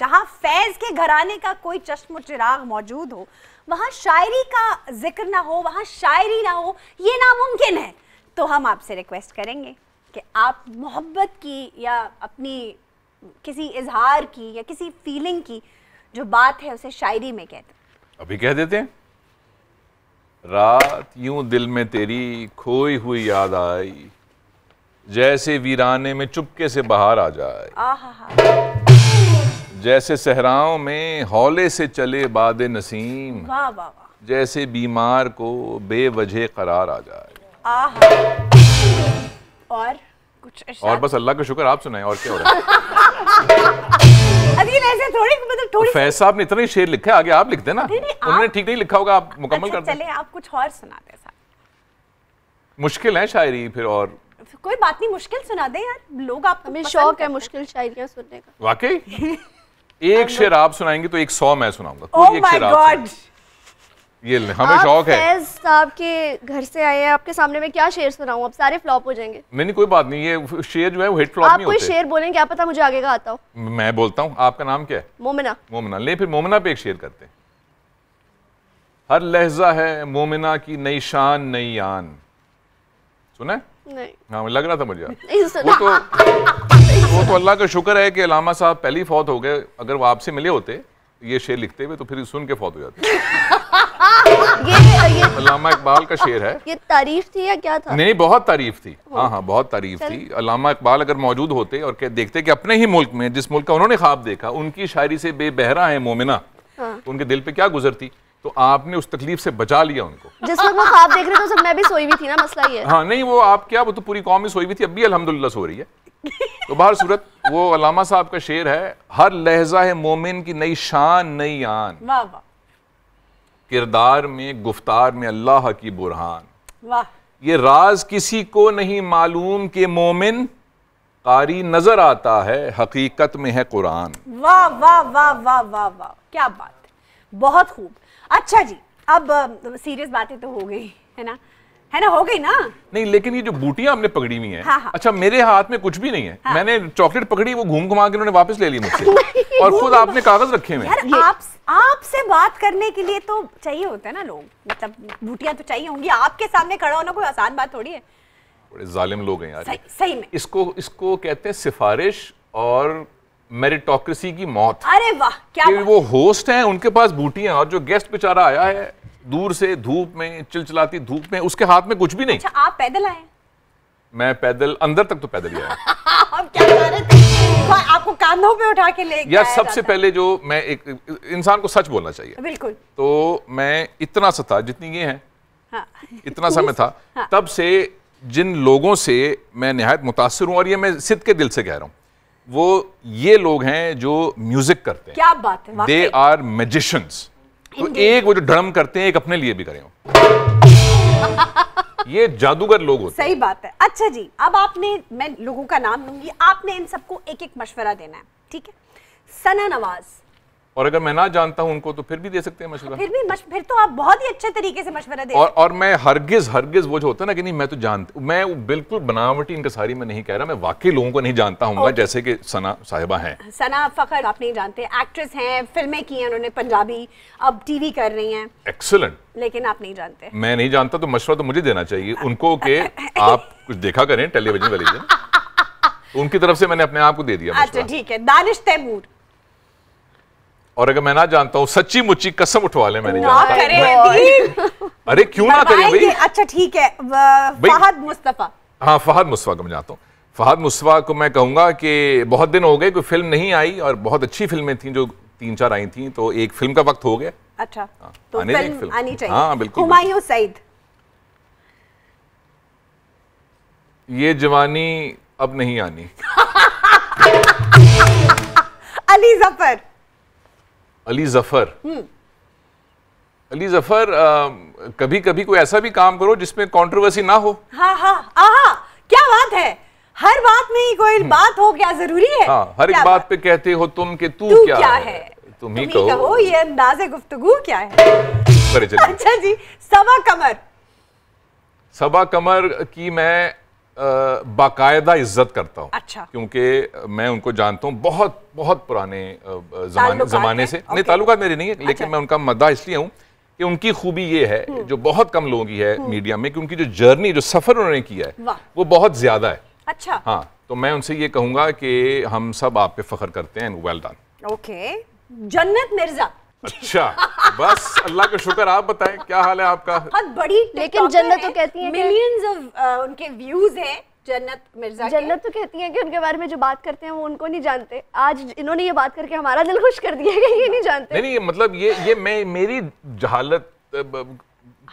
जहां फैज के घराने का कोई चश्म चिराग मौजूद हो वहां शायरी का जिक्र ना हो वहां शायरी ना हो ये नामुमकिन है तो हम आपसे रिक्वेस्ट करेंगे कि आप मोहब्बत की या अपनी किसी इजहार की या किसी फीलिंग की जो बात है उसे शायरी में कहते अभी कह देते हैं रात यूं दिल में तेरी खोई हुई याद आई जैसे वीराने में चुपके से बाहर आ जाए आहा हा। जैसे सहराओं में हौले से चले बाद नसीम वाह वाह जैसे बीमार को बेवजह करार आ जाए और कुछ और बस अल्लाह का शुक्र आप सुनाए और क्या हो रहा है ऐसे थोड़ी मतलब थोड़ी फैज साहब ने इतना ही शेर लिखा है आगे आप लिख देना उन्होंने ठीक नहीं लिखा होगा आप मुकम्मल अच्छा, कर चले आप कुछ और सुना दे मुश्किल है शायरी फिर और कोई बात नहीं मुश्किल सुना दे यार लोग आप हमें शौक है मुश्किल शायरियाँ सुनने का वाकई एक शेर आप सुनाएंगे तो एक सौ मैं सुनाऊंगा कोई oh एक शेर आप ये हमें शौक है आपके घर से आए हैं आपके सामने में क्या शेर सुनाऊं अब सारे फ्लॉप हो जाएंगे मैंने कोई बात नहीं ये शेर जो है वो हिट फ्लॉप नहीं होते आप कोई शेर बोलें क्या पता मुझे आगे का आता हो मैं बोलता हूँ आपका नाम क्या है मोमिना मोमिना ले फिर मोमिना पे एक शेर करते हैं हर लहजा है मोमिना की नई शान नई आन सुना नहीं हाँ लग रहा था मुझे वो तो वो तो अल्लाह का शुक्र है कि अलामा साहब पहली फौत हो गए अगर वो आपसे मिले होते ये शेर लिखते हुए तो फिर सुन के फौत हो जाते अलामा इकबाल का शेर है ये तारीफ थी या क्या था नहीं बहुत तारीफ थी हाँ हाँ बहुत तारीफ थी अलामा इकबाल अगर मौजूद होते और देखते कि अपने ही मुल्क में जिस मुल्क का उन्होंने ख्वाब देखा उनकी शायरी से बेबहरा है मोमिना हाँ। तो उनके दिल पे क्या गुजरती तो आपने उस तकलीफ से बचा लिया उनको जिस वक्त मैं ख्वाब देख रहे थे सब मैं भी सोई हुई थी ना मसला ये हाँ नहीं वो आप क्या वो तो पूरी कौम ही सोई हुई थी अब भी अल्हम्दुलिल्लाह सो रही है तो बाहर सूरत वो अलामा साहब का शेर है हर लहजा है मोमिन की नई शान नई आन किरदार में गुफ्तार में अल्लाह की बुरहान ये राज किसी को नहीं मालूम के मोमिन कारी नजर आता है हकीकत में है कुरान वाह वाह वाह वाह वाह वाह क्या बात बहुत खूब अच्छा जी अब सीरियस बातें तो हो गई है ना है ना हो गई ना नहीं लेकिन ये जो बूटियां हमने पकड़ी हुई हैं हाँ, हाँ. अच्छा मेरे हाथ में कुछ भी नहीं है हाँ. मैंने चॉकलेट पकड़ी वो घूम घुमा के उन्होंने वापस ले ली मुझसे और खुद आपने कागज रखे हुए आप आपसे बात करने के लिए तो चाहिए होता है ना लोग मतलब बूटियां तो चाहिए होंगी आपके सामने खड़ा होना कोई आसान बात थोड़ी है बड़े जालिम लोग हैं यार सही, सही में इसको इसको कहते हैं सिफारिश और मेरिटोक्रेसी की मौत अरे वाह क्या वो होस्ट हैं उनके पास बूटियां और जो गेस्ट बेचारा आया है दूर से धूप में चिलचिलाती धूप में उसके हाथ में कुछ भी नहीं अच्छा, आप पैदल आए मैं पैदल अंदर तक तो पैदल ही आया क्या तो आपको कांधों पे उठा के ले या सबसे पहले जो मैं एक इंसान को सच बोलना चाहिए बिल्कुल तो मैं इतना सा था जितनी ये है हाँ। इतना सा मैं था हाँ। तब से जिन लोगों से मैं नहायत मुतासर हूँ और ये मैं सिद्ध के दिल से कह रहा हूँ वो ये लोग हैं जो म्यूजिक करते हैं क्या बात है दे आर मैजिशंस तो एक वो जो ड्रम करते हैं एक अपने लिए भी करें ये जादूगर लोग होते सही बात है अच्छा जी अब आपने मैं लोगों का नाम लूंगी आपने इन सबको एक एक मशवरा देना है ठीक है सना नवाज़ और अगर मैं ना जानता हूं उनको तो फिर भी दे सकते हैं मशवरा फिर भी मश, फिर तो आप बहुत ही अच्छे तरीके से मशवरा दे और और मैं हरगिज हरगिज वो जो होता है ना कि नहीं मैं तो जानता मैं बिल्कुल बनावटी इनका सारी मैं नहीं कह रहा मैं वाकई लोगों को नहीं जानता हूँ जैसे कि सना साहिबा है सना फखर आप नहीं जानते एक्ट्रेस है फिल्में की हैं उन्होंने पंजाबी अब टीवी कर रही है एक्सलेंट लेकिन आप नहीं जानते मैं नहीं जानता तो मशवरा तो मुझे देना चाहिए उनको के आप कुछ देखा करें टेलीविजन वाली उनकी तरफ से मैंने अपने आप को दे दिया अच्छा ठीक है दानिश तैमूर और अगर मैं ना जानता हूँ सच्ची मुच्ची कसम उठवा ले मैंने जानता अरे क्यों ना करें भाई अच्छा ठीक है फहद मुस्तफ़ा हाँ फहद मुस्तफ़ा को मैं जानता हूँ फहद मुस्तफ़ा को मैं कहूँगा कि बहुत दिन हो गए कोई फिल्म नहीं आई और बहुत अच्छी फिल्में थी जो तीन चार आई थी तो एक फिल्म का वक्त हो गया अच्छा आ, हाँ, तो आने फिल्म आनी चाहिए हाँ बिल्कुल हुमायूं सईद ये जवानी अब नहीं आनी अली जफर अली जफर हम्म। अली जफर आ, कभी कभी कोई ऐसा भी काम करो जिसमें कंट्रोवर्सी ना हो हाँ हाँ आहा हाँ, क्या बात है हर बात में ही कोई हम्म। बात हो क्या जरूरी है हाँ, हर एक बात, बात पे कहते हो तुम कि तू, तू क्या, क्या है, है? तुम ही कहो, कहो ये अंदाज गुफ्तगु क्या है अच्छा जी सबा कमर सबा कमर की मैं बाकायदा इज्जत करता हूँ अच्छा क्योंकि मैं उनको जानता हूँ बहुत बहुत पुराने जमाने जमाने से नहीं ताल्लुकात मेरे नहीं है लेकिन अच्छा। मैं उनका मद्दा इसलिए हूँ कि उनकी खूबी ये है हम्म। जो बहुत कम लोगों की है हम्म। मीडिया में कि उनकी जो जर्नी जो सफ़र उन्होंने किया है वो बहुत ज़्यादा है अच्छा हाँ तो मैं उनसे ये कहूंगा कि हम सब आप पे फ़ख्र करते हैं वेल डन ओके जन्नत मिर्ज़ा अच्छा बस अल्लाह का शुक्र आप बताएं क्या हाल है आपका बहुत बड़ी लेकिन तो uh, जन्नत तो कहती है मिलियंस ऑफ उनके व्यूज हैं जन्नत मिर्जा जन्नत तो कहती है कि उनके बारे में जो बात करते हैं वो उनको नहीं जानते आज इन्होंने ये बात करके हमारा दिल खुश कर दिया कि ये नहीं जानते नहीं, नहीं मतलब ये ये मैं मेरी जहालत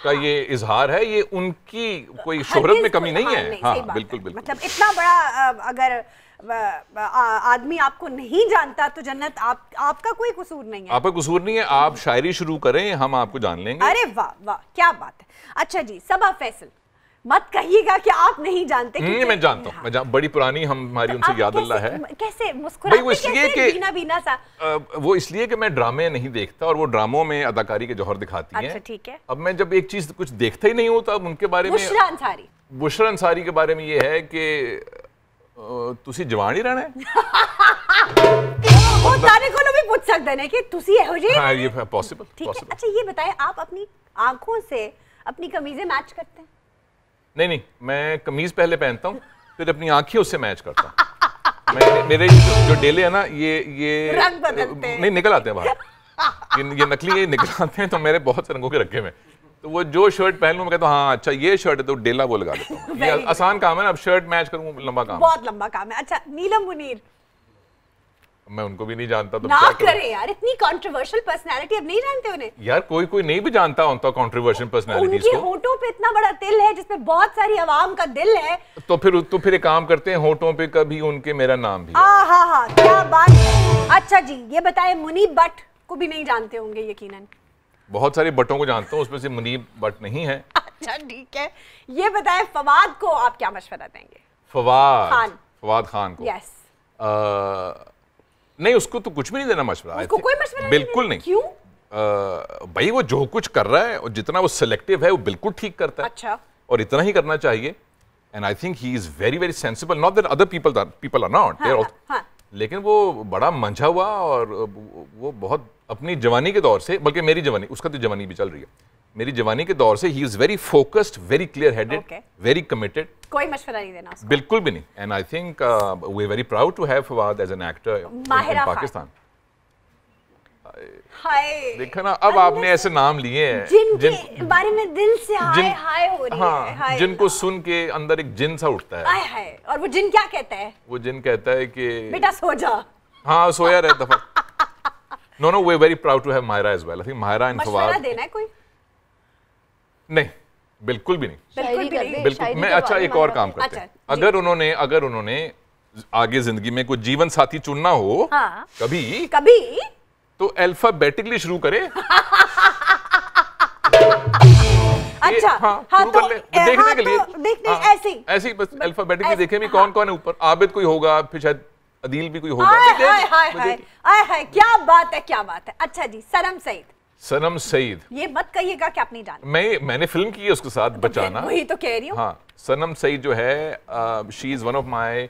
का ये इजहार है ये उनकी कोई शोहरत में कमी नहीं है हाँ बिल्कुल बिल्कुल मतलब इतना बड़ा अगर आदमी आपको नहीं जानता तो जन्नत आप आपका कोई कसूर नहीं है आपका कसूर नहीं है आप शायरी शुरू करें हम आपको जान लेंगे अरे वाह वाह क्या बात है अच्छा जी सबा फैसल मत कहिएगा कि आप नहीं जानते नहीं, हम्म, मैं जानता हूँ हाँ। जा, बड़ी पुरानी हम हमारी तो उनसे याद अल्लाह है कैसे मुस्कुराते वो इसलिए कि बीना बीना सा आ, वो इसलिए कि मैं ड्रामे नहीं देखता और वो ड्रामों में अदाकारी के जौहर दिखाती अच्छा, है ठीक है अब मैं जब एक चीज कुछ देखता ही नहीं हूँ तो अब उनके बारे में बुशरा अंसारी के बारे में ये है कि ਤੁਸੀਂ ਜਵਾਨ ਹੀ ਰਹਿਣਾ ਉਹ ਤਾਰੇ ਕੋਲੋਂ ਵੀ ਪੁੱਛ ਸਕਦੇ ਨੇ ਕਿ ਤੁਸੀਂ ਇਹੋ ਜਿਹੇ ਹਾਂ ਇਹ ਪੋਸੀਬਲ ਠੀਕ ਹੈ अच्छा ये बताएं आप अपनी आंखों से अपनी कमीजें मैच करते हैं नहीं नहीं मैं कमीज पहले पहनता हूँ फिर अपनी आंखें उससे मैच करता हूँ मेरे जो डेले है ना ये ये रंग बदलते नहीं निकल आते हैं बाहर ये, ये नकली ये निकल आते हैं तो मेरे बहुत से रंगों के रखे हुए हैं तो वो जो शर्ट पहन लू मैं कहता हाँ अच्छा ये शर्ट है तो डेला वो लगा देता हूँ ये आसान काम है ना अब शर्ट मैच करूँ लंबा काम बहुत लंबा काम है अच्छा नीलम मुनीर मैं उनको भी नहीं जानता तो ना करें यार इतनी कंट्रोवर्शियल पर्सनालिटी अब नहीं जानते उन्हें यार कोई कोई नहीं भी जानता उनका कंट्रोवर्शियल पर्सनालिटी उनके होठों पे इतना बड़ा दिल है जिसमें बहुत सारी आवाम का दिल है तो फिर तो फिर एक काम करते हैं होठों पे कभी उनके मेरा नाम भी हाँ हाँ हाँ क्या बात अच्छा जी ये बताए मुनीब भट्ट को भी नहीं जानते होंगे यकीनन बहुत सारे बटों को जानता हूँ उसमें से मुनीब बट नहीं है अच्छा ठीक है ये बताए फवाद को आप क्या मशवरा देंगे फवाद खान फवाद खान को यस नहीं उसको तो कुछ भी नहीं देना मशवरा उसको कोई मशवरा बिल्कुल नहीं क्यों भाई वो जो कुछ कर रहा है और जितना वो सिलेक्टिव है वो बिल्कुल ठीक करता है अच्छा और इतना ही करना चाहिए and I think he is very very sensible not that other people people are not लेकिन वो बड़ा मंझा हुआ और वो बहुत अपनी जवानी के दौर से बल्कि मेरी जवानी उसका तो जवानी भी चल रही है मेरी जवानी के दौर से he is very focused very clear headed very committed कोई मशवरा नहीं देना उसको। बिल्कुल भी नहीं and I think we very proud to have Fawad as an actor in Pakistan देखो ना अब आपने ऐसे नाम लिए हैं जिन, बारे में दिल से हाय हाय हाय हो रही हाँ, है हाय जिनको सुन के अंदर एक जिन सा उठता है हाय हाय और वो जिन क्या कहता है वो जिन कहता है कि बेटा सो जा हाँ सोया रहे दफा no no we very proud to have Maira as well I think Maira in Fawad देना है कोई नहीं बिल्कुल भी नहीं बिल्कुल भी नहीं बिल्कुल मैं अच्छा एक और काम करते अच्छा, हैं अगर उन्होंने अगर उन्होंने आगे जिंदगी में कोई जीवन साथी चुनना हो हाँ, कभी कभी तो अल्फाबेटिकली शुरू करें अच्छा हाँ, हाँ, तो, देखने हाँ, के लिए तो, देखने हाँ, ऐसी बस अल्फाबेटिकली देखें भी कौन कौन है ऊपर आबिद कोई होगा फिर शायद अदील भी कोई होगा हाय हाय हाय हाय क्या बात है क्या बात है अच्छा जी सरम सईद सनम सईद ये मत कहिएगा कि आपने डाला मैं मैंने फिल्म की है उसके साथ तो बचाना वही तो कह रही हूँ हाँ सनम सईद जो है she is one of my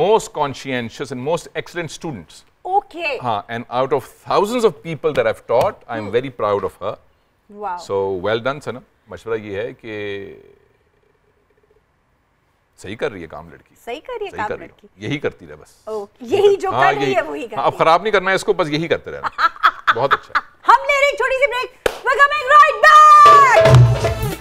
most conscientious and most excellent students Okay. ha uh, and out of thousands of people that I've taught, I'm hmm. very proud of her. Wow. So well done, Sana. mashwara ye hai ki सही कर रही है काम लड़की सही कर रही है काम कर रही लड़की यही करती रहे बस ओ, यही जो हाँ, कर रही है वही कर हाँ, अब खराब नहीं करना है इसको बस यही करते रहना बहुत अच्छा हम ले रहे हैं छोटी सी break welcome coming right back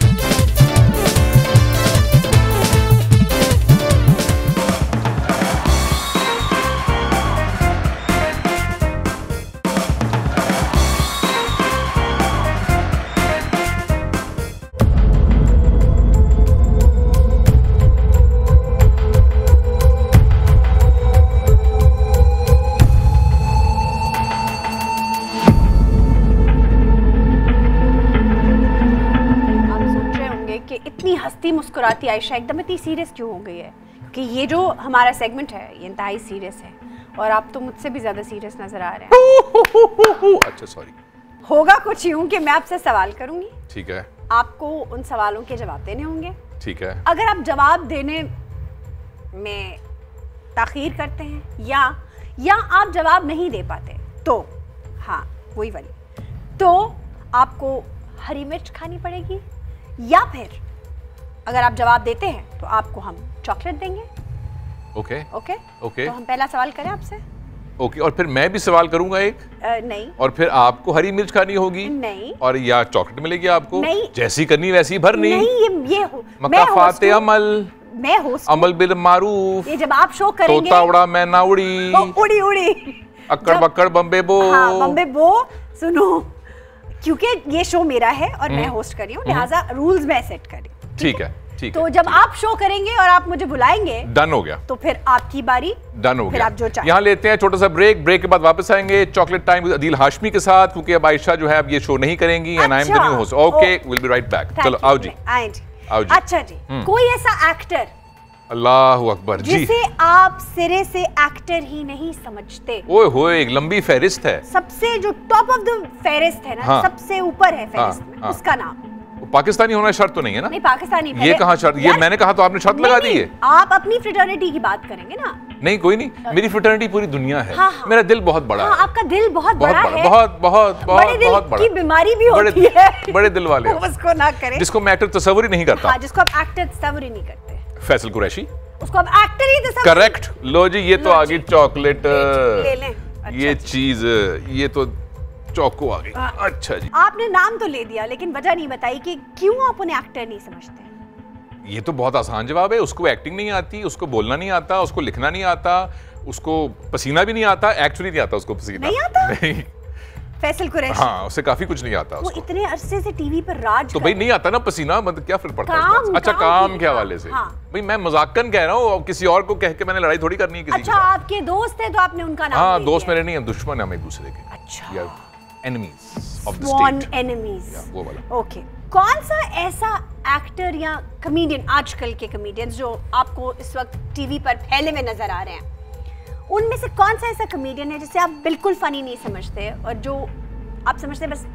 हंसती मुस्कुराती आयशा एकदम इतनी सीरियस क्यों हो गई है कि ये जो हमारा सेगमेंट है ये इंतहाई सीरियस है और आप तो मुझसे भी ज़्यादा सीरियस नज़र आ रहे हैं अच्छा सॉरी होगा कुछ यूं कि मैं आपसे सवाल करूंगी ठीक है आपको उन सवालों के जवाब देने होंगे ठीक है अगर आप जवाब देने में तखीर करते हैं या या आप जवाब नहीं दे पाते तो हाँ वही वाली तो आपको हरी मिर्च खानी पड़ेगी या फिर अगर आप जवाब देते हैं तो आपको हम चॉकलेट देंगे ओके ओके ओके तो हम पहला सवाल करें आपसे ओके okay, और फिर मैं भी सवाल करूंगा एक आ, नहीं और फिर आपको हरी मिर्च खानी होगी नहीं और या चॉकलेट मिलेगी आपको नहीं जैसी करनी वैसी भरनी नहीं ये ये हो मैं फाते अमल मैं होस्ट अमल बिल मारूफ ये जब आप शो करेंगे तोता उड़ा मैं ना उड़ी तो उड़ी उड़ी अक्कड़ बक्कड़ बम्बे बो हाँ, बम्बे बो सुनो क्योंकि ये शो मेरा है और मैं होस्ट हम्म। कर रही हूँ हम्म। लिहाजा रूल्स मैं सेट करी ठीक है ठीक तो जब आप शो करेंगे और आप मुझे बुलाएंगे डन हो गया तो फिर आपकी बारी डन हो गया आप जो यहाँ लेते हैं छोटा सा ब्रेक ब्रेक के बाद वापस आएंगे चॉकलेट टाइम अदील हाशमी के साथ क्योंकि अब आयशा जो है अब ये शो नहीं करेंगी and I am the new host okay will be right back चलो आओ जी आओ जी अच्छा जी हम्म। कोई ऐसा एक्टर अल्लाह अकबर जी जिसे आप सिरे से एक्टर ही नहीं समझते ओए होए एक लंबी फेरिस्त है सबसे जो टॉप ऑफ द फेरिस्त है ना हाँ, सबसे ऊपर है फेरिस्त हाँ, में हाँ, उसका नाम पाकिस्तानी होना शर्त तो नहीं है ना नहीं पाकिस्तानी ये कहा शर्त ये मैंने कहा तो आपने शर्त लगा दी है आप अपनी फ्रिटर्निटी की बात करेंगे ना नहीं कोई नहीं मेरी फ्रिटर्निटी पूरी दुनिया है हाँ, हाँ, मेरा दिल बहुत बड़ा हाँ, है आपका दिल बहुत, बहुत बड़ा, बड़ा है बहुत बहुत बहुत बड़े बहुत बड़ा की बीमारी भी होती बड़े, है बड़े दिल वाले उसको ना करें जिसको मैं एक्टर तस्वरी नहीं करता हाँ, जिसको आप एक्टर तस्वरी नहीं करते फैसल कुरैशी उसको आप एक्टर ही करेक्ट लो जी ये तो आ गई चॉकलेट ये चीज अच्छा, अच्छा। ये तो चौको आ गई अच्छा जी आपने नाम तो ले दिया लेकिन वजह नहीं बताई कि क्यों आप उन्हें एक्टर नहीं समझते ये तो बहुत आसान जवाब है उसको एक्टिंग नहीं आती उसको बोलना नहीं आता उसको लिखना नहीं आता उसको पसीना भी नहीं आता एक्चुअली नहीं आता उसको पसीना नहीं आता नहीं फैसल कुरैश हाँ उसे काफी कुछ नहीं आता वो उसको। इतने अरसे से टीवी पर राज तो भाई नहीं आता ना पसीना मतलब क्या फिर पड़ता काम, अच्छा काम, काम क्या वाले से हाँ। भाई मैं मजाकन कह रहा हूँ किसी और को कह के मैंने लड़ाई थोड़ी करनी है किसी अच्छा आपके दोस्त है तो आपने उनका नाम हाँ दोस्त मेरे नहीं है दुश्मन है हम एक दूसरे के अच्छा enemies of the sworn state. enemies. Yeah, वो वाला. Okay. कौन सा ऐसा एक्टर या कमेडियन आजकल के कमेडियंस जो आपको इस वक्त टीवी पर फैले हुए नजर आ रहे हैं उनमें से कौन सा ऐसा कमेडियन है जिसे आप बिल्कुल फनी नहीं समझते और जो आप समझते बस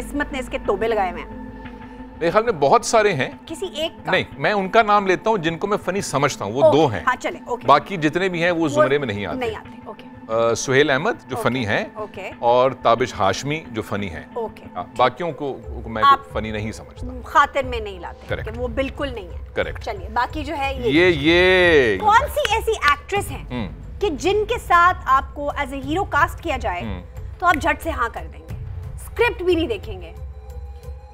किस्मत ने इसके तोबे लगाए हुए हैं मेरे ख्याल में बहुत सारे हैं किसी एक का? नहीं मैं उनका नाम लेता हूं जिनको मैं फनी समझता हूं वो ओ, दो हैं हाँ, चले, ओके। बाकी जितने भी हैं वो, वो जुमरे में नहीं आते नहीं आते ओके सुहेल अहमद जो okay. फनी है okay. और ताबिश हाशमी जो फनी है okay. हाँ, बाकियों को, को मैं आप फनी नहीं समझता खातिर में नहीं लाते करेक्ट वो बिल्कुल नहीं है करेक्ट चलिए बाकी जो है ये ये, ये कौन सी ऐसी एक्ट्रेस है हम्म। कि जिनके साथ आपको एज ए हीरो कास्ट किया जाए हम्म। तो आप झट से हाँ कर देंगे स्क्रिप्ट भी नहीं देखेंगे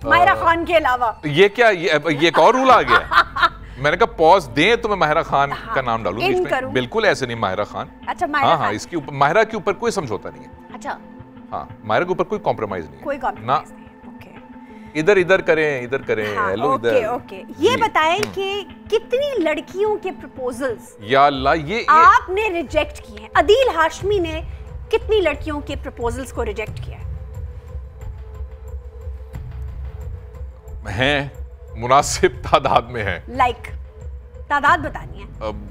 मायरा खान के अलावा ये क्या ये, ये एक और रूल आ गया मैंने कहा पॉज दे तो मैं माहिरा खान हाँ, का नाम डालू बिल्कुल ऐसे नहीं माहिरा खान अच्छा हाँ हाँ इसके ऊपर माहिरा के ऊपर कोई समझौता नहीं है अच्छा हाँ माहिरा के ऊपर कोई कॉम्प्रोमाइज नहीं कोई ना इधर इधर करें इधर करें हाँ, हेलो हाँ, इधर ओके ये बताएं हम्म। कि कितनी लड़कियों के प्रपोजल्स या अल्लाह ये आपने रिजेक्ट किए हैं अदील हाशमी ने कितनी लड़कियों के प्रपोजल्स को रिजेक्ट किया है हैं मुनासिब तादाद में है लाइक like, तादाद बतानी है अब,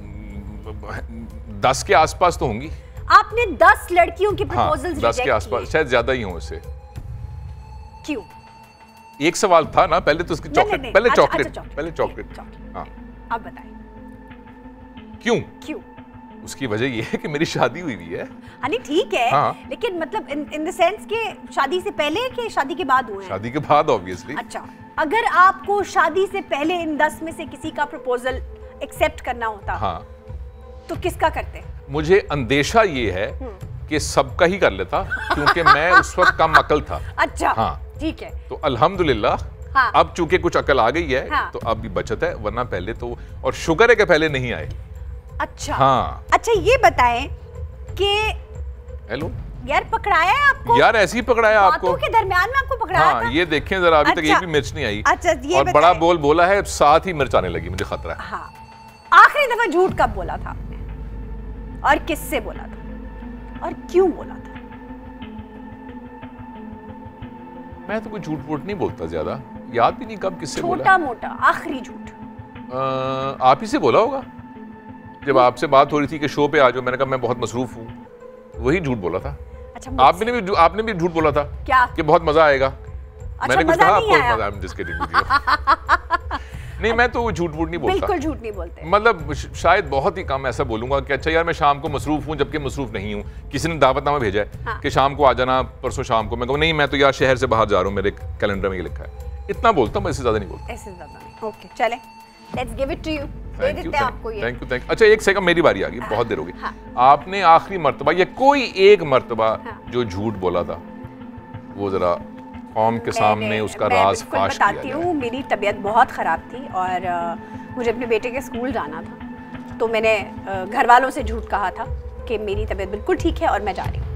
दस के आसपास तो होंगी आपने दस लड़कियों की हाँ, दस के आसपास शायद ज्यादा ही हो इसे क्यों एक सवाल था ना पहले तो उसकी चॉकलेट पहले चॉकलेट अच्छा, अच्छा, पहले चॉकलेट हाँ आप बताए क्यों क्यों उसकी वजह ये है कि मेरी शादी हुई हुई है अरे हाँ, ठीक है हाँ। लेकिन मतलब इन द सेंस के शादी से पहले कि शादी के बाद हुए शादी के बाद ऑब्वियसली अच्छा अगर आपको शादी से पहले इन दस में से किसी का प्रपोजल एक्सेप्ट करना होता हाँ तो किसका करते मुझे अंदेशा ये है हम्म। कि सबका ही कर लेता क्योंकि मैं उस वक्त कम अकल था अच्छा हाँ ठीक है तो अल्हम्दुलिल्लाह हाँ। अब चूंकि कुछ अकल आ गई है हाँ। तो अब भी बचत है वरना पहले तो और शुक्र है कि पहले नहीं आए अच्छा हाँ अच्छा ये बताएं कि हेलो यार पकड़ाया है आपको यार ऐसे ही पकड़ाया आपको के दरमियान में आपको पकड़ाया हाँ, ये देखें जरा अभी अच्छा, तक ये अच्छा। भी मिर्च नहीं आई अच्छा ये और बड़ा बोल बोला है साथ ही मिर्च आने लगी मुझे खतरा है हाँ, आखिरी दफा झूठ कब बोला था आपने और किससे बोला था और क्यों बोला था मैं तो कोई झूठ वूठ नहीं बोलता ज्यादा याद भी नहीं कब किससे बोला छोटा मोटा आखिरी झूठ आप ही से बोला होगा जब आपसे बात हो रही थी कि शो पे आ जाओ मैंने कहा मैं बहुत मसरूफ हूँ वही झूठ बोला था अच्छा आपने भी आपने भी झूठ बोला था क्या कि बहुत मजा आएगा अच्छा, मैंने कुछ कहा आपको मजा हाँ, जिसके नहीं मैं तो झूठ वूट नहीं बोलता बिल्कुल झूठ नहीं बोलते मतलब शायद बहुत ही कम ऐसा बोलूंगा कि अच्छा यार मैं शाम को मसरूफ हूँ जबकि मसरूफ नहीं हूँ किसी ने दावतनामा भेजा है हाँ। कि शाम को आ जाना परसों शाम को मैं कहूँ नहीं मैं तो यार शहर से बाहर जा रहा हूँ मेरे कैलेंडर में ये लिखा है इतना बोलता हूँ इससे ज़्यादा नहीं बोलता ज़्यादा ओके चले let's give it to you दे देते हैं आपको ये थैंक यू थैंक अच्छा एक सेकंड मेरी बारी आ गई बहुत देर हो गई हाँ। आपने आखिरी मर्तबा या कोई एक मर्तबा हाँ। जो झूठ बोला था वो जरा कौम के सामने उसका राज फाश किया बताती हूं मेरी तबीयत बहुत ख़राब थी और मुझे अपने बेटे के स्कूल जाना था तो मैंने घर वालों से झूठ कहा था कि मेरी तबीयत बिल्कुल ठीक है और मैं जा रही हूँ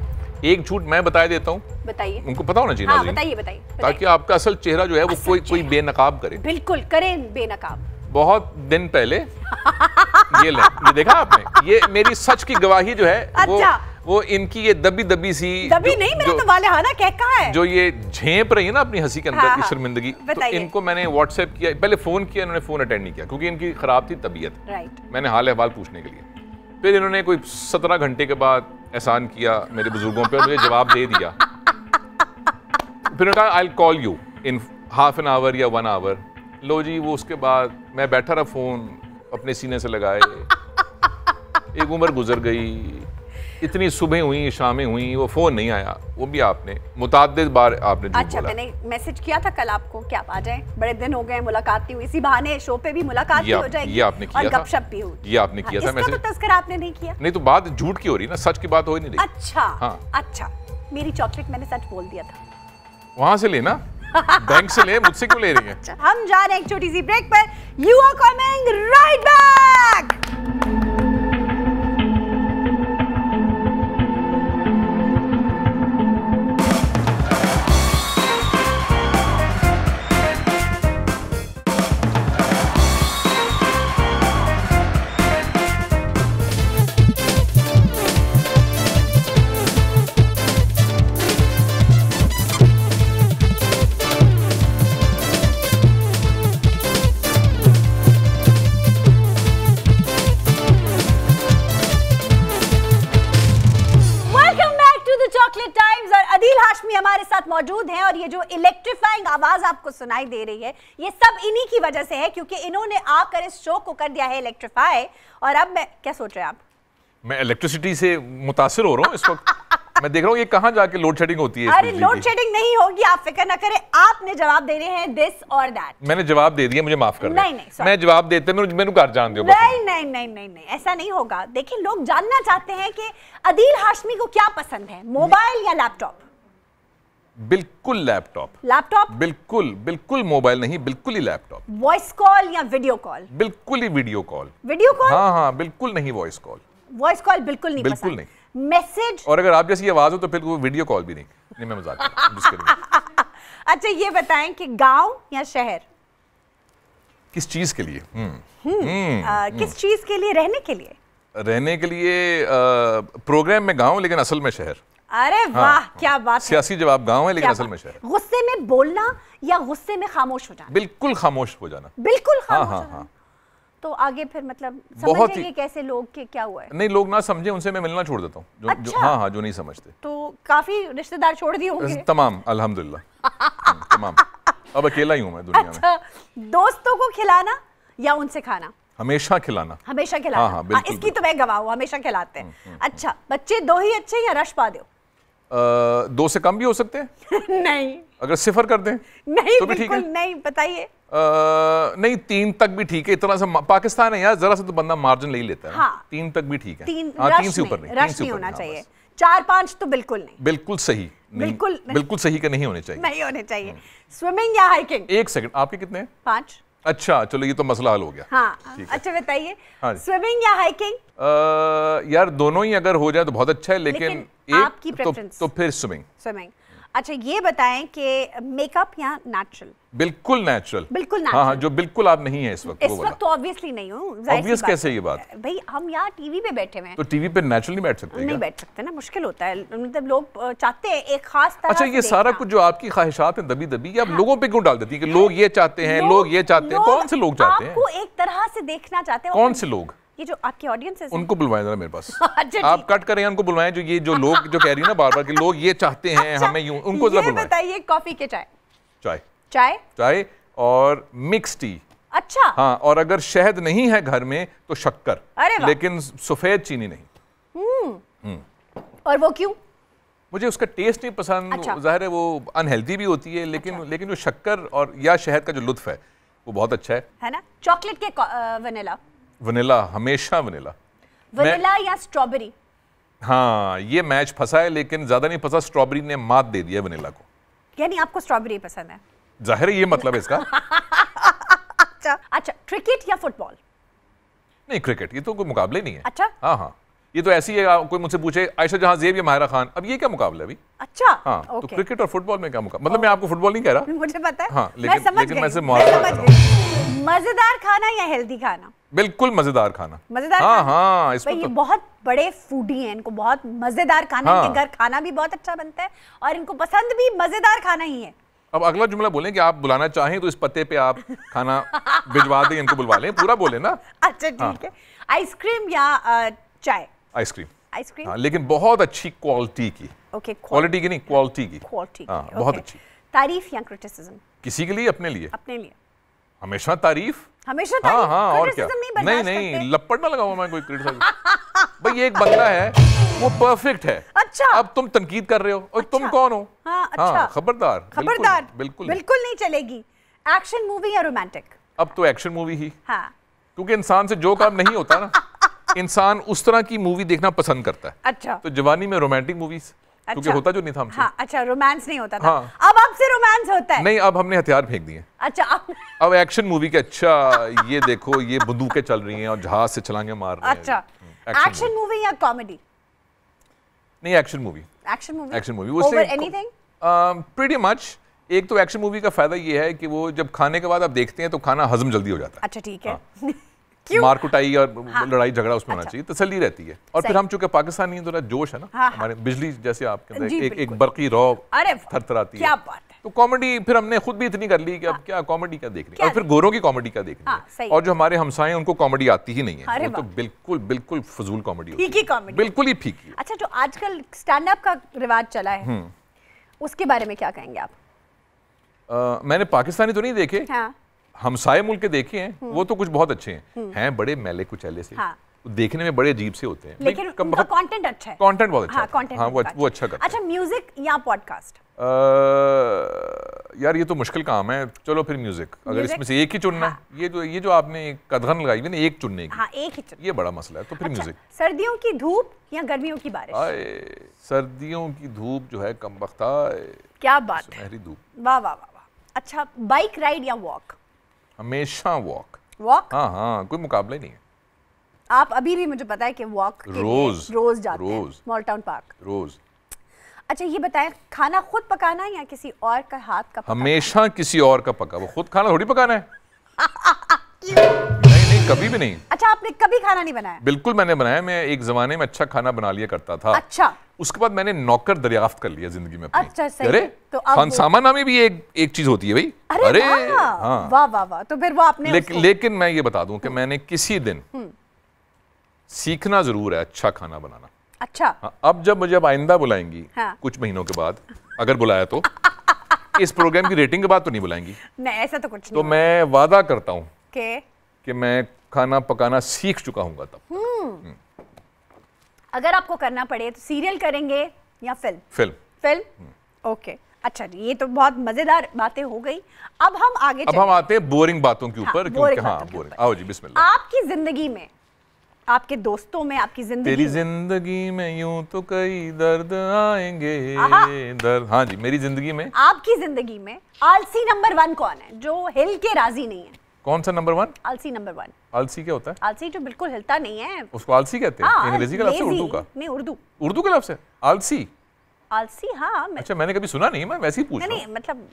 एक झूठ मैं बता देता हूँ बताइए उनको पता होना चाहिए हाँ, बताइए बताइए ताकि आपका असल चेहरा जो है वो कोई कोई बेनकाब करे बिल्कुल करे बेनकाब बहुत दिन पहले ये ले ये देखा आपने ये मेरी सच की गवाही जो है अच्छा। वो वो इनकी ये दबी दबी सी दबी जो, नहीं मेरा तो वालेहाना कह कहा है जो ये झेप रही है ना अपनी हंसी के अंदर की हाँ, हाँ। शर्मिंदगी तो इनको मैंने व्हाट्सएप किया पहले फोन किया इन्होंने फोन अटेंड नहीं किया क्योंकि इनकी खराब थी तबीयत राइट मैंने हाल अहवाल पूछने के लिए फिर इन्होंने कोई सत्रह घंटे के बाद एहसान किया मेरे बुजुर्गों पर मुझे जवाब दे दिया फिर उन्होंने कहा I call you in half an hour या वन आवर लो जी वो उसके बाद मैं बैठा रहा फ़ोन अपने सीने से लगाए एक उम्र गुजर गई इतनी सुबह हुई शामें हुई वो फ़ोन नहीं आया वो भी आपने मुताद बार आपने अच्छा मैंने मैसेज किया था कल आपको क्या आप आ जाए बड़े दिन हो गए मुलाकात नहीं हुई इसी बहाने शो पे भी मुलाकात हो जाएगी ये आपने किया और गपशप भी हुई ये आपने किया था मैसेज तो तस्कर आपने नहीं किया नहीं तो बात झूठ की हो रही ना सच की बात हो ही नहीं रही अच्छा हाँ। अच्छा मेरी चॉकलेट मैंने सच बोल दिया था वहां से लेना बैंक से ले मुझसे क्यों ले रही है अच्छा, हम जा रहे हैं एक छोटी सी ब्रेक पर you are coming right back मौजूद हैं और ये जो इलेक्ट्रीफाइंग आवाज आपको सुनाई दे रही है ये सब इन्हीं की वजह से है क्योंकि इन्होंने आकर इस शो को कर दिया है इलेक्ट्रीफाई और अब मैं क्या सोच रहे हैं आप मैं इलेक्ट्रिसिटी से मुतासर हो रहा हूँ इस वक्त मैं देख रहा हूँ ये कहाँ जाके लोड शेडिंग होती है अरे लोड शेडिंग नहीं होगी आप फिक्र ना करें आपने जवाब देने हैं दिस और दैट मैंने जवाब दे दिया मुझे माफ कर नहीं नहीं मैं जवाब देते मैं मेरे घर जान दो नहीं नहीं नहीं नहीं नहीं ऐसा नहीं होगा देखिए लोग जानना चाहते हैं कि अदील हाशमी को क्या पसंद है मोबाइल या लैपटॉप बिल्कुल लैपटॉप लैपटॉप बिल्कुल बिल्कुल मोबाइल नहीं बिल्कुल ही लैपटॉप वॉइस कॉल या वीडियो कॉल बिल्कुल ही वीडियो कॉल वीडियो कॉल हाँ हाँ बिल्कुल नहीं वॉइस कॉल वॉइस कॉल बिल्कुल नहीं बिल्कुल नहीं मैसेज और अगर आप जैसी आवाज हो तो फिर वो वीडियो कॉल भी नहीं मैं मजाक अच्छा ये बताएं कि गांव या शहर किस चीज के लिए हम्म, हम्म, हम्म, किस चीज के लिए रहने के लिए रहने के लिए प्रोग्राम में गांव लेकिन असल में शहर अरे हाँ, वाह हाँ, क्या बात है सियासी जवाब गांव है लेकिन असल में शहर गुस्से में बोलना या गुस्से में खामोश हो जाना बिल्कुल खामोश हो जाना बिल्कुल हाँ, खामोश हाँ, हाँ, हाँ। तो आगे फिर मतलब बहुत ही कैसे लोग के क्या हुआ है नहीं लोग ना समझे उनसे मैं मिलना छोड़ देता हूँ जो, अच्छा? जो हाँ हाँ जो नहीं समझते तो काफी रिश्तेदार छोड़ दिए होंगे तमाम अलहमदुल्ला हाँ, तमाम अब अकेला ही हूँ मैं दुनिया में अच्छा, दोस्तों को खिलाना या उनसे खाना हमेशा खिलाना हमेशा खिलाना हाँ, हाँ, आ, इसकी तो मैं गवाह हूँ हमेशा खिलाते हैं हम्म, हम्म, अच्छा हम्म। बच्चे दो ही अच्छे या रश पा दो दो से कम भी हो सकते हैं नहीं अगर सिफर कर दें नहीं तो ठीक है नहीं बताइए नहीं तीन तक भी ठीक है इतना सा पाकिस्तान है यार जरा सा तो बंदा मार्जिन ले ही लेता है हाँ, तीन तक भी ठीक है तीन, हाँ, तीन से ऊपर नहीं नहीं होना हाँ, चाहिए चार पांच तो बिल्कुल नहीं बिल्कुल सही बिल्कुल बिल्कुल सही के नहीं होने चाहिए नहीं होने चाहिए हम्म। स्विमिंग या हाइकिंग एक सेकंड आपके कितने पांच अच्छा चलो ये तो मसला हल हो गया हाँ अच्छा बताइए हाँ स्विमिंग या हाइकिंग यार दोनों ही अगर हो जाए तो बहुत अच्छा है लेकिन, लेकिन एक आपकी तो, तो फिर स्विमिंग स्विमिंग अच्छा ये बताएं कि मेकअप या नेचुरल बिल्कुल नेचुरल बिल्कुल natural. हाँ हाँ जो बिल्कुल आप नहीं है इस वक्त इस वक्त तो ऑब्वियसली नहीं हूँ ऑब्वियस कैसे ये बात भाई हम यहाँ टीवी पे बैठे हुए हैं तो टीवी पे नेचुरल नहीं बैठ सकते नहीं बैठ सकते ना मुश्किल होता है मतलब लोग चाहते हैं एक खास तरह अच्छा ये सारा कुछ जो आपकी ख्वाहिशात है दबी दबी आप हाँ। लोगों पे क्यों डाल देती है लोग ये चाहते हैं लोग ये चाहते हैं कौन से लोग चाहते हैं एक तरह से देखना चाहते हैं कौन से लोग ये जो आपके ऑडियंस है उनको बुलवाएं जरा मेरे पास हाँ, आप कट करें उनको बुलवाएं जो ये जो लोग जो कह रही है ना बार बार कि लोग ये चाहते हैं अच्छा, हमें यूं उनको जरा बुलवाएं बताइए कॉफी के चाय चाय चाय चाय और मिक्स टी अच्छा हाँ और अगर शहद नहीं है घर में तो शक्कर अरे लेकिन सफेद चीनी नहीं हम्म। हम्म। और वो क्यों मुझे उसका टेस्ट नहीं पसंद अच्छा। जाहिर है वो अनहेल्दी भी होती है लेकिन अच्छा। लेकिन जो शक्कर और या शहद का जो लुत्फ है वो बहुत अच्छा है है ना चॉकलेट के वनीला वनीला हमेशा वनीला वनीला या स्ट्रॉबेरी हाँ ये मैच फंसा है लेकिन ज्यादा नहीं फंसा स्ट्रॉबेरी ने मात दे दिया वनीला को यानी आपको स्ट्रॉबेरी पसंद है जाहिर है ये मतलब है इसका अच्छा अच्छा क्रिकेट या फुटबॉल नहीं क्रिकेट ये तो कोई मुकाबले नहीं है अच्छा हाँ हाँ ये तो ऐसी है कोई मुझसे पूछे आयशा जहां जेब या माहिरा खान अब ये क्या मुकाबला अभी अच्छा हाँ तो क्रिकेट और फुटबॉल में क्या मुकाबला मतलब मैं आपको फुटबॉल नहीं कह रहा मुझे पता है हाँ लेकिन मैं समझ लेकिन मैं मजेदार खाना या हेल्दी खाना बिल्कुल मजेदार खाना मजेदार हाँ हाँ इसमें तो... बहुत बड़े फूडी हैं इनको बहुत मजेदार खाना हाँ। इनके घर खाना भी बहुत अच्छा बनता है और इनको पसंद भी मजेदार खाना ही है अब अगला जुमला बोलें कि आप बुलाना चाहें तो इस पते पे आप खाना भिजवा दें इनको बुलवा लें पूरा बोले ना अच्छा ठीक हाँ। है आइसक्रीम या चाय आइसक्रीम आइसक्रीम हाँ, लेकिन बहुत अच्छी क्वालिटी की ओके क्वालिटी की नहीं क्वालिटी की क्वालिटी हाँ, बहुत अच्छी तारीफ या क्रिटिसिज्म किसी के लिए अपने लिए अपने लिए हमेशा तारीफ हमेशा हाँ हाँ और क्या नहीं नहीं लपड़ ना लगाऊ मैं कोई क्रिटिसिज्म भाई ये एक बंगला है वो परफेक्ट है अच्छा अब तुम तनकीद कर रहे हो और तुम अच्छा। कौन हो हाँ, हाँ अच्छा। खबरदार खबरदार बिल्कुल बिल्कुल नहीं चलेगी एक्शन मूवी या रोमांटिक अब तो एक्शन मूवी ही हाँ। क्योंकि इंसान से जो काम नहीं होता ना इंसान उस तरह की मूवी देखना पसंद करता है अच्छा तो जवानी में रोमांटिक मूवीज अच्छा, क्योंकि होता जो नहीं था हमसे हाँ, अच्छा रोमांस नहीं होता था हाँ, अब आपसे रोमांस होता है नहीं अब हमने हथियार फेंक दिए अच्छा अब अब एक्शन मूवी के अच्छा ये देखो ये बंदूकें चल रही हैं और जहाज से छलांगे मार रहे अच्छा एक्शन हम्म, मूवी या कॉमेडी नहीं action movie action movie action movie over anything pretty much एक तो एक्शन मूवी का फायदा ये है कि वो जब खाने के बाद आप देखते हैं तो खाना हजम जल्दी हो जाता है अच्छा ठीक है हाँ। मार कुटाई और हाँ, लड़ाई झगड़ा उसमें होना अच्छा। चाहिए तसली तो रहती है और फिर हम चूंकि पाकिस्तानी थोड़ा तो जोश है ना हाँ, हाँ। हमारे बिजली जैसे आपके अंदर एक, एक बरकी रॉ थरथराती है बात तो कॉमेडी फिर हमने खुद भी इतनी कर ली कि अब हाँ। क्या कॉमेडी क्या देख रही है और फिर गोरों की कॉमेडी क्या देख रही हाँ, है और जो हमारे हमसाए उनको कॉमेडी आती ही नहीं है तो बिल्कुल बिल्कुल फजूल कॉमेडी फीकी कॉमेडी बिल्कुल ही फीकी अच्छा जो आजकल स्टैंड अप का रिवाज चला है हम्म। उसके बारे में क्या कहेंगे आप मैंने पाकिस्तानी तो नहीं देखे हाँ। हमसाए मुल्क के देखे हैं वो तो कुछ बहुत अच्छे हैं हम्म। हैं बड़े कुछ ऐले से हाँ। देखने में बड़े अजीब से होते हैं लेकिन उनका कंटेंट हाँ, अच्छा है कंटेंट बहुत अच्छा हाँ, है हाँ, वो, अच्छा। वो अच्छा करता अच्छा म्यूजिक या पॉडकास्ट यार ये तो मुश्किल काम है चलो फिर म्यूजिक अगर इसमें से एक ही चुनना हाँ। ये जो तो, ये जो आपने कदगन लगाई हुई ना एक चुनने की हाँ, एक ही चुन। ये बड़ा मसला है तो फिर अच्छा, म्यूजिक सर्दियों की धूप या गर्मियों की बारिश आए, सर्दियों की धूप जो है कम वक्ता क्या बात है धूप वाह वाह वाह अच्छा बाइक राइड या वॉक हमेशा वॉक वॉक हाँ हाँ कोई मुकाबला ही नहीं है आप अभी भी मुझे पता है कि वॉक रोज रोज जाते रोज मॉल टाउन पार्क रोज अच्छा ये बताएं खाना खुद पकाना या किसी और का हाथ का हमेशा किसी और का पका वो खुद खाना थोड़ी पकाना है कभी भी नहीं अच्छा आपने कभी खाना नहीं बनाया बिल्कुल मैंने बनाया मैं एक जमाने में अच्छा खाना बना लिया करता था अच्छा उसके बाद मैंने नौकर दरियाफ्त कर लिया जिंदगी में अच्छा सही अरे तो खानसामा नामी भी एक एक चीज होती है भाई अरे, अरे हाँ वाह वाह वाह तो फिर वो आपने लेक, लेकिन मैं ये बता दूं कि हम्म। मैंने किसी दिन हम्म। सीखना जरूर है अच्छा खाना बनाना अच्छा हाँ, अब जब मुझे अब आइंदा बुलाएंगी हाँ। कुछ महीनों के बाद अगर बुलाया तो इस प्रोग्राम की रेटिंग के बाद तो नहीं बुलाएंगी नहीं ऐसा तो कुछ तो मैं वादा करता हूँ कि मैं खाना पकाना सीख चुका हूँ तब हम्म। हम्म। अगर आपको करना पड़े तो सीरियल करेंगे या फिल्म फिल्म फिल्म हम्म। ओके अच्छा ये तो बहुत मजेदार बातें हो गई अब हम आगे अब हम आते हैं बोरिंग बातों के हाँ, ऊपर हाँ, बोरिंग, आओ जी बिस्मिल्लाह आपकी जिंदगी में आपके दोस्तों में आपकी जिंदगी मेरी जिंदगी में यूं तो कई दर्द आएंगे दर्द हाँ जी मेरी जिंदगी में आपकी जिंदगी में आलसी नंबर वन कौन है जो हिल के राजी नहीं है कौन सा नंबर वन अलसी नंबर वन अलसी क्या होता है अलसी जो बिल्कुल हिलता नहीं है उसको अलसी कहते हैं हाँ, अंग्रेजी का लफ्ज उर्दू का नहीं उर्दू उर्दू का लफ्ज है अलसी आलसी हाँ मैं... अच्छा मैंने कभी सुना नहीं मैं वैसे ही पूछ नहीं मतलब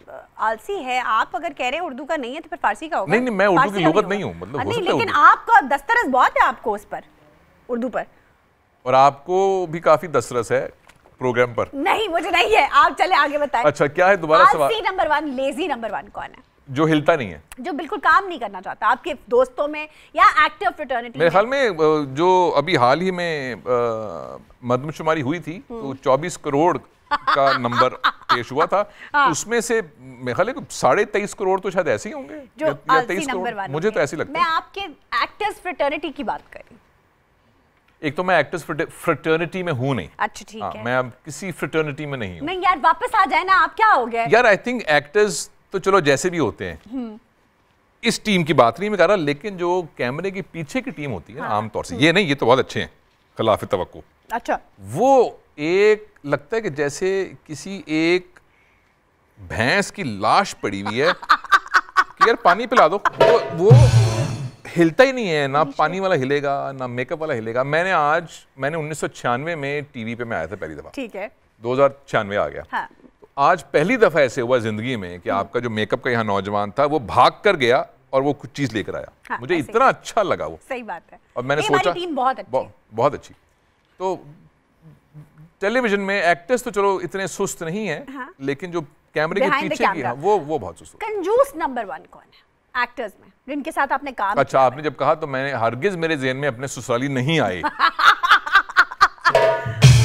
आलसी है आप अगर कह रहे हैं उर्दू का नहीं है तो फिर फारसी का होगा नहीं नहीं मैं उर्दू की लुगत नहीं हूँ मतलब हाँ, नहीं लेकिन आपका दस्तरस बहुत है आपको उस पर उर्दू पर और आपको भी काफी दस्तरस है प्रोग्राम पर नहीं मुझे नहीं है आप चले आगे बताए अच्छा क्या है दोबारा सवाल number one lazy number one कौन है जो हिलता नहीं है जो बिल्कुल काम नहीं करना चाहता आपके दोस्तों में या एक्टिव फ्रेटर्निटी मेरे ख्याल में जो अभी हाल ही में मदमशुमारी हुई थी हम्म। तो 24 करोड़ का नंबर पेश हुआ था हाँ। उसमें से मेरे ख्याल साढ़े तेईस करोड़ तो शायद ऐसे ही होंगे जो या, या तेईस करोड़ मुझे तो ऐसे लगता मैं आपके एक्टर्स फ्रेटर्निटी की बात करी एक तो मैं एक्टर्स फ्रेटर्निटी में हूँ नहीं अच्छा ठीक हाँ, है मैं अब किसी फ्रेटर्निटी में नहीं हूँ नहीं यार वापस आ जाए ना आप क्या हो गए यार आई थिंक एक्टर्स तो चलो जैसे भी होते हैं हम्म। इस टीम की बात नहीं मैं कह रहा लेकिन जो कैमरे के पीछे की टीम होती है हाँ। आमतौर से हम्म। ये नहीं ये तो बहुत अच्छे हैं खिलाफ तो अच्छा वो एक लगता है कि जैसे किसी एक भैंस की लाश पड़ी हुई है कि यार पानी पिला दो वो, वो हिलता ही नहीं है ना पानी वाला हिलेगा ना मेकअप वाला हिलेगा मैंने आज मैंने उन्नीस में टीवी पे मैं आया था पहली दफा ठीक है दो आ गया हाँ। आज पहली दफ़ा ऐसे हुआ ज़िंदगी में कि आपका जो मेकअप का यहाँ नौजवान था वो भाग कर गया और वो कुछ चीज़ लेकर आया हाँ, मुझे इतना अच्छा लगा वो सही बात है और मैंने सोचा टीम बहुत अच्छी बहु, बहुत अच्छी तो टेलीविजन में एक्टर्स तो चलो इतने सुस्त नहीं है हाँ? लेकिन जो कैमरे के पीछे की है हाँ, वो वो बहुत सुस्त कंजूस नंबर वन कौन है एक्टर्स में जिनके साथ आपने काम अच्छा आपने जब कहा तो मैंने हरगिज मेरे जेहन में अपने ससुराली नहीं आए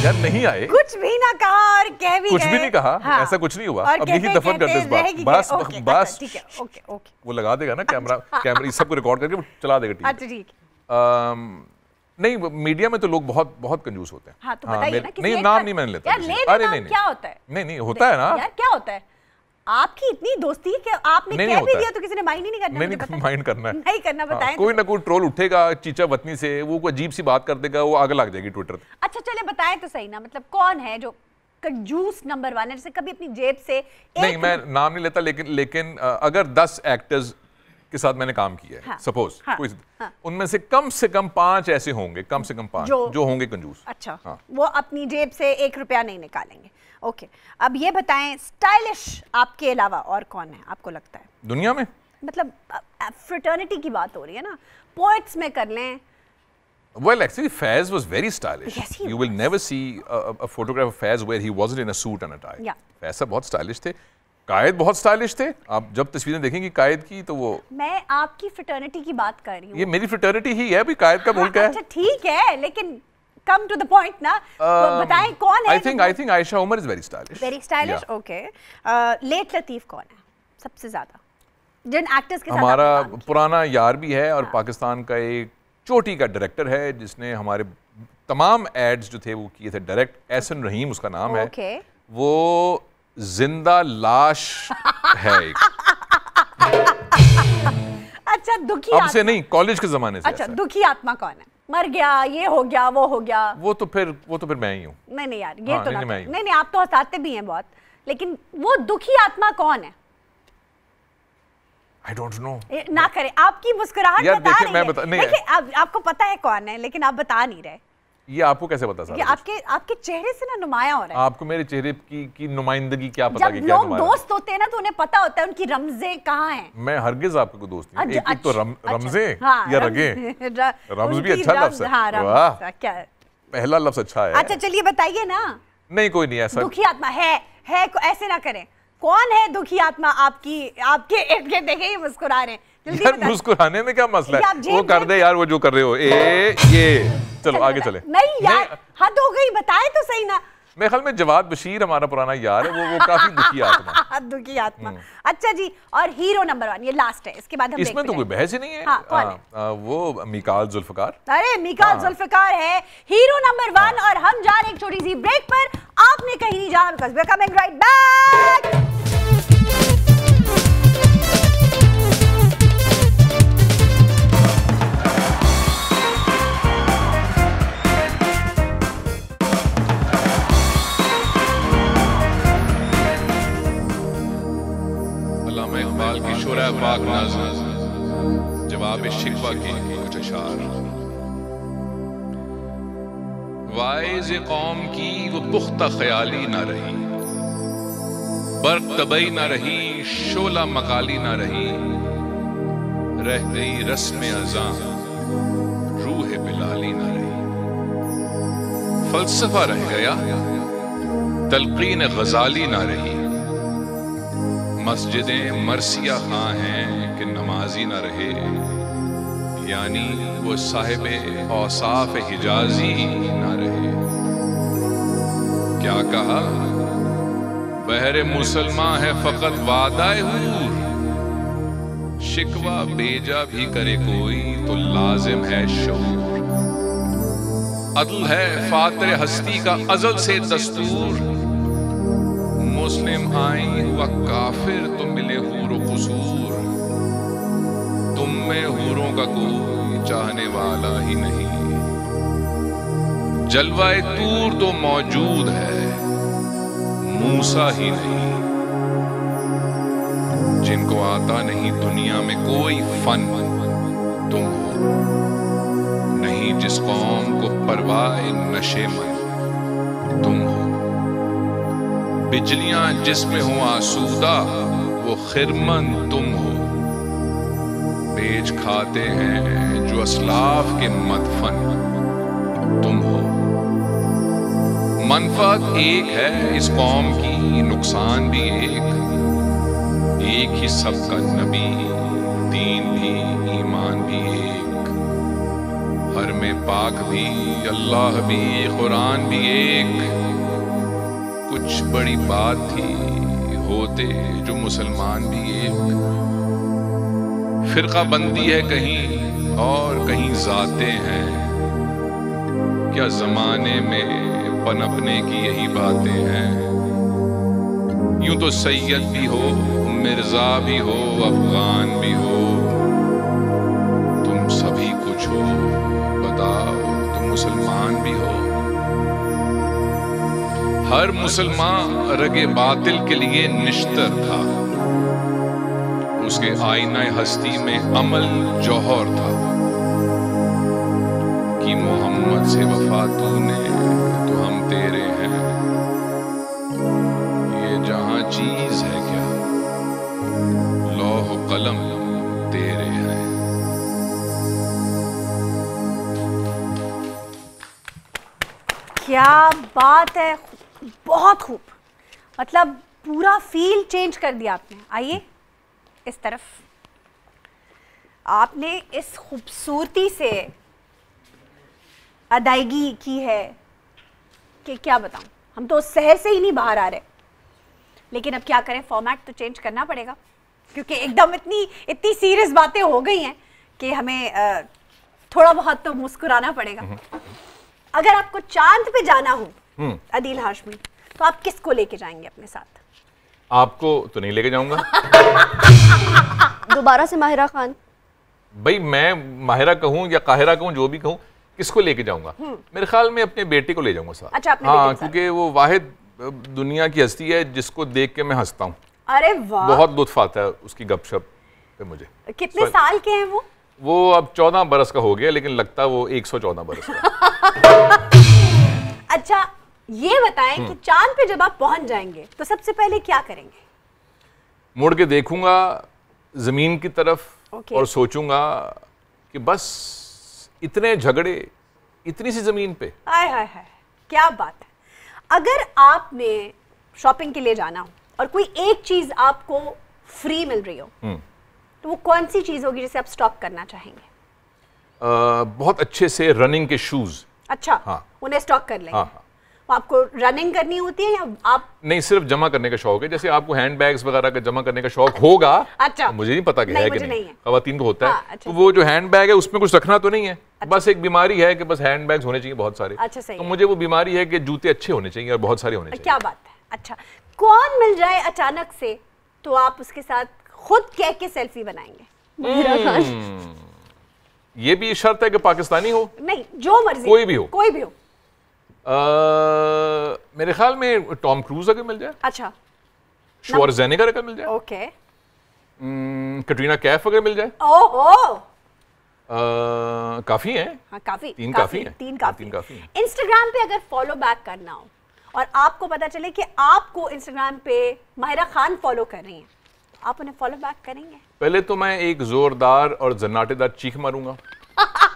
घर नहीं आए कुछ भी ना कहा और कह भी कुछ भी नहीं कहा हाँ। ऐसा कुछ नहीं हुआ अब यही दफन कर दे बस अच्छा, बस वो लगा देगा ना कैमरा कैमरा सबको रिकॉर्ड करके चला देगा ठीक अच्छा, नहीं मीडिया में तो लोग बहुत बहुत कंजूस होते हैं हाँ, तो हाँ, ना, नहीं नाम नहीं मैंने लेता अरे नहीं नहीं क्या होता है नहीं नहीं होता है ना क्या होता है आपकी इतनी दोस्ती है कि आपने नहीं, कह नहीं भी दिया तो किसी ने माइंड ही नहीं करना नहीं, नहीं माइंड करना है नहीं करना हाँ, बताएं हाँ, कोई ना कोई ट्रोल उठेगा चीचा वतनी से वो कोई अजीब सी बात कर देगा वो आग लग जाएगी ट्विटर अच्छा चले बताएं तो सही ना मतलब कौन है जो कंजूस नंबर वन है जैसे कभी अपनी जेब से नहीं मैं नाम नहीं लेता लेकिन लेकिन अगर दस एक्टर्स के साथ मैंने काम किया है सपोज हाँ। हाँ। कोई हाँ। उनमें से कम से कम पांच ऐसे होंगे कम से कम पांच जो, जो होंगे कंजूस अच्छा हाँ, वो अपनी जेब से एक रुपया नहीं निकालेंगे ओके अब ये बताएं स्टाइलिश आपके अलावा और कौन है आपको लगता है दुनिया में मतलब फ्रेटर्निटी की बात हो रही है ना पोइट्स में कर लें Well, actually, Faz was very stylish. Yes, he you was. will never see a, a photograph of Faz where he wasn't in a suit and a tie. Yeah. Faz very stylish The, कायद बहुत स्टाइलिश थे आप जब तस्वीरें देखेंगी कायद की तो वो मैं आपकी फ्रेटर्निटी की बात कर रही हूँ ये मेरी फ्रेटर्निटी ही है भी कायद का मुल्क है अच्छा ठीक है लेकिन कम टू द पॉइंट ना um, बताएं कौन है I think I think Ayesha Omar is very stylish very stylish okay late लतीफ कौन है सबसे ज्यादा जिन एक्टर्स के हमारा पुराना यार भी है और हाँ। पाकिस्तान का एक चोटी का डायरेक्टर है जिसने हमारे तमाम एड्स जो थे वो किए थे डायरेक्ट एहसन रहीम उसका नाम okay. है वो जिंदा लाश है एक अच्छा दुखी अब से नहीं कॉलेज के जमाने से अच्छा दुखी आत्मा कौन है मर गया ये हो गया वो हो गया वो तो फिर वो तो फिर मैं ही हूँ नहीं नहीं यार ये हाँ, तो नहीं, नहीं, नहीं नहीं आप तो हंसाते भी हैं बहुत लेकिन वो दुखी आत्मा कौन है आई डोंट नो ना करें आपकी मुस्कुराहट बता रही मैं बता, नहीं है। आप, आपको पता है कौन है लेकिन आप बता नहीं रहे ये आपको कैसे पता सर आपके आपके चेहरे से ना नुमाया हो रहा है आपको मेरे चेहरे की की नुमाइंदगी क्या पता जब लोग दोस्त होते हैं ना तो उन्हें पता होता है उनकी रमजे कहाँ हैं मैं हरगिज आपके को दोस्त नहीं अच्छा, एक तो रम, अच्छा। रमजे हाँ, या रगे रमज भी अच्छा लफ्ज है हाँ, वाह अच्छा, क्या पहला लफ्ज अच्छा है अच्छा चलिए बताइए ना नहीं कोई नहीं ऐसा दुखी आत्मा है ऐसे ना करें कौन है दुखी आत्मा आपकी आपके देखे मुस्कुरा रहे हैं यार मुस्कुराने में क्या मसला है वो कर दे यार वो जो कर रहे हो ए ये चलो आगे चले नहीं यार हद हो गई बताए तो सही ना मेरे ख्याल में जवाद बशीर हमारा पुराना यार है वो वो काफी दुखी आत्मा हाँ, दुखी आत्मा हम्म। अच्छा जी और हीरो नंबर वन ये लास्ट है इसके बाद हम इसमें तो कोई बहस ही नहीं है हाँ, कौन हाँ, है? आ, वो मिकाल जुल्फकार अरे मिकाल हाँ। जुल्फकार है हीरो नंबर वन हाँ। और हम जा रहे एक छोटी सी ब्रेक पर आपने कहीं नहीं जाना because we coming right back शोरा पाक नाज जवाब शिकवा के कुछ अशार वाइज कौम की वो पुख्ता ख्याली ना रही बर्फ तबई ना रही शोला मकाली ना रही रह गई रस्म अजा रूह बिलाली ना रही फलसफा रह गया तलकीन गजाली ना रही मस्जिदें मरसिया खां हैं कि नमाजी न रहे यानी वो साहिब औसाफ हिजाजी न रहे क्या कहा बहरे मुसलमान है फकत वादा शिकवा बेजा भी करे कोई तो लाजिम है शोर अदल है फातर हस्ती का अजल से दस्तूर मुस्लिम आई व काफिर तुम मिले हूर कसूर तुम में हूरों का कोई चाहने वाला ही नहीं जलवाए तूर तो मौजूद है मूसा ही नहीं जिनको आता नहीं दुनिया में कोई फन तुम हो नहीं जिस कौम को परवाह नशे मन तुम हो बिजलियां जिसमें हो आसूदा वो खिरमन तुम हो बेच खाते हैं जो असलाफ के मदफन तुम हो मनफत एक है इस कौम की नुकसान भी एक एक ही सबका नबी दीन भी ईमान भी एक हर में पाक भी अल्लाह भी कुरान भी एक कुछ बड़ी बात थी होते जो मुसलमान भी एक फिरका बंदी है कहीं और कहीं जाते हैं क्या जमाने में पनपने की यही बातें हैं यूं तो सैयद भी हो मिर्जा भी हो अफगान भी हो तुम सभी कुछ हो बताओ तुम मुसलमान भी हो हर मुसलमान रगे बातिल के लिए निश्तर था उसके आईना हस्ती में अमल जौहर था कि मोहम्मद से वफा तूने तो हम तेरे हैं ये जहां चीज है क्या लौह कलम तेरे हैं क्या बात है बहुत खूब मतलब पूरा फील चेंज कर दिया आपने आइए इस तरफ आपने इस खूबसूरती से अदायगी की है कि क्या बताऊं हम तो उस शहर से ही नहीं बाहर आ रहे लेकिन अब क्या करें फॉर्मेट तो चेंज करना पड़ेगा क्योंकि एकदम इतनी इतनी सीरियस बातें हो गई हैं कि हमें थोड़ा बहुत तो मुस्कुराना पड़ेगा हम्म। अगर आपको चांद पे जाना हो हम्म। अदील हाशमी तो आप किसको लेके जाएंगे अपने साथ आपको तो नहीं लेके जाऊंगा दोबारा से माहिरा खान भाई मैं माहिरा कहूँ या काहिरा कहूँ जो भी कहूँ किसको लेके जाऊंगा हम्म। मेरे ख्याल में अपने बेटे को ले जाऊंगा साथ अच्छा अपने हाँ क्योंकि वो वाहिद दुनिया की हस्ती है जिसको देख के मैं हंसता हूँ अरे वाह बहुत लुत्फ आता है उसकी गपशप पे मुझे कितने साल के हैं वो वो अब चौदह बरस का हो गया लेकिन लगता वो एक सौ चौदह बरस का अच्छा ये बताएं कि हम्म। चांद पे जब आप पहुंच जाएंगे तो सबसे पहले क्या करेंगे मुड़ के देखूंगा जमीन की तरफ okay. और सोचूंगा कि बस इतने झगड़े इतनी सी जमीन पे हाय हाय हाय क्या बात है अगर आपने शॉपिंग के लिए जाना हो और कोई एक चीज आपको फ्री मिल रही हो हम्म। तो वो कौन सी चीज होगी जिसे आप स्टॉक करना चाहेंगे आ, बहुत अच्छे से रनिंग के शूज अच्छा हाँ उन्हें स्टॉक कर लेंगे हाँ, हाँ। आपको रनिंग करनी होती है या आप नहीं सिर्फ जमा करने का शौक है जैसे आपको हैंड बैग वगैरह का जमा करने का शौक होगा अच्छा मुझे नहीं पता कि है कि नहीं खातन को होता है हाँ, अच्छा, तो वो जो हैंड बैग है उसमें कुछ रखना तो नहीं है अच्छा, बस एक बीमारी है कि बस हैंड बैग होने चाहिए बहुत सारे अच्छा सही तो मुझे वो बीमारी है कि जूते अच्छे होने चाहिए और बहुत सारे होने चाहिए क्या बात है अच्छा कौन मिल जाए अचानक से तो आप उसके साथ खुद कह के सेल्फी बनाएंगे हम्म। ये भी शर्त है कि पाकिस्तानी हो नहीं जो मर्जी कोई भी हो कोई भी हो मेरे ख्याल में टॉम क्रूज अगर मिल जाए अच्छा शोर जेनेगर अगर मिल जाए ओके कटरीना कैफ अगर मिल जाए ओहो काफी हैं हाँ, काफी तीन काफी, काफी तीन हाँ, काफी, तीन काफी इंस्टाग्राम पे अगर फॉलो बैक करना हो और आपको पता चले कि आपको इंस्टाग्राम पे माहिरा खान फॉलो कर रही हैं आप उन्हें फॉलो बैक करेंगे पहले तो मैं एक जोरदार और जन्नाटेदार चीख मारूंगा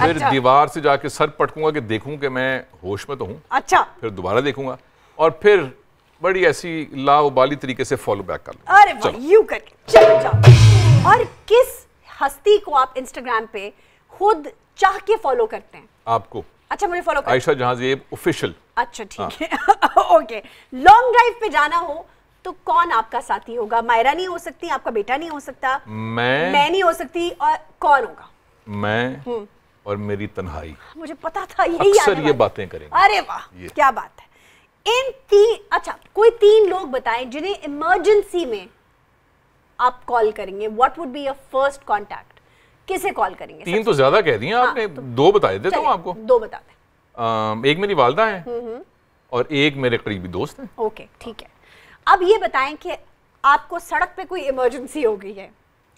फिर अच्छा। दीवार से जाके सर पटकूंगा कि देखूं कि मैं होश में तो हूँ अच्छा फिर दोबारा देखूंगा और फिर बड़ी ऐसी लाउबाली तरीके से फॉलो बैक कर और किस हस्ती को आप इंस्टाग्राम पे खुद चाह के फॉलो करते हैं आपको अच्छा मुझे फॉलो आयशा जहां ऑफिशियल अच्छा ठीक हाँ। है ओके लॉन्ग ड्राइव पे जाना हो तो कौन आपका साथी होगा मायरा नहीं हो सकती आपका बेटा नहीं हो सकता मैं मैं नहीं हो सकती और कौन होगा मैं हम्म। और मेरी तनहाई मुझे पता था यही अक्सर ये बातें करेंगे अरे वाह क्या बात है इन तीन अच्छा कोई तीन लोग बताएं जिन्हें इमरजेंसी में आप कॉल करेंगे what would be your first contact किसे कॉल करेंगे तीन तो ज्यादा कह दिया हाँ, आपने तो, दो बता देता तो हूँ आपको दो बता दें एक मेरी वालदा है हम्म, हम्म। और एक मेरे करीबी दोस्त है ओके ठीक है अब ये बताएं कि आपको सड़क पे कोई इमरजेंसी हो गई है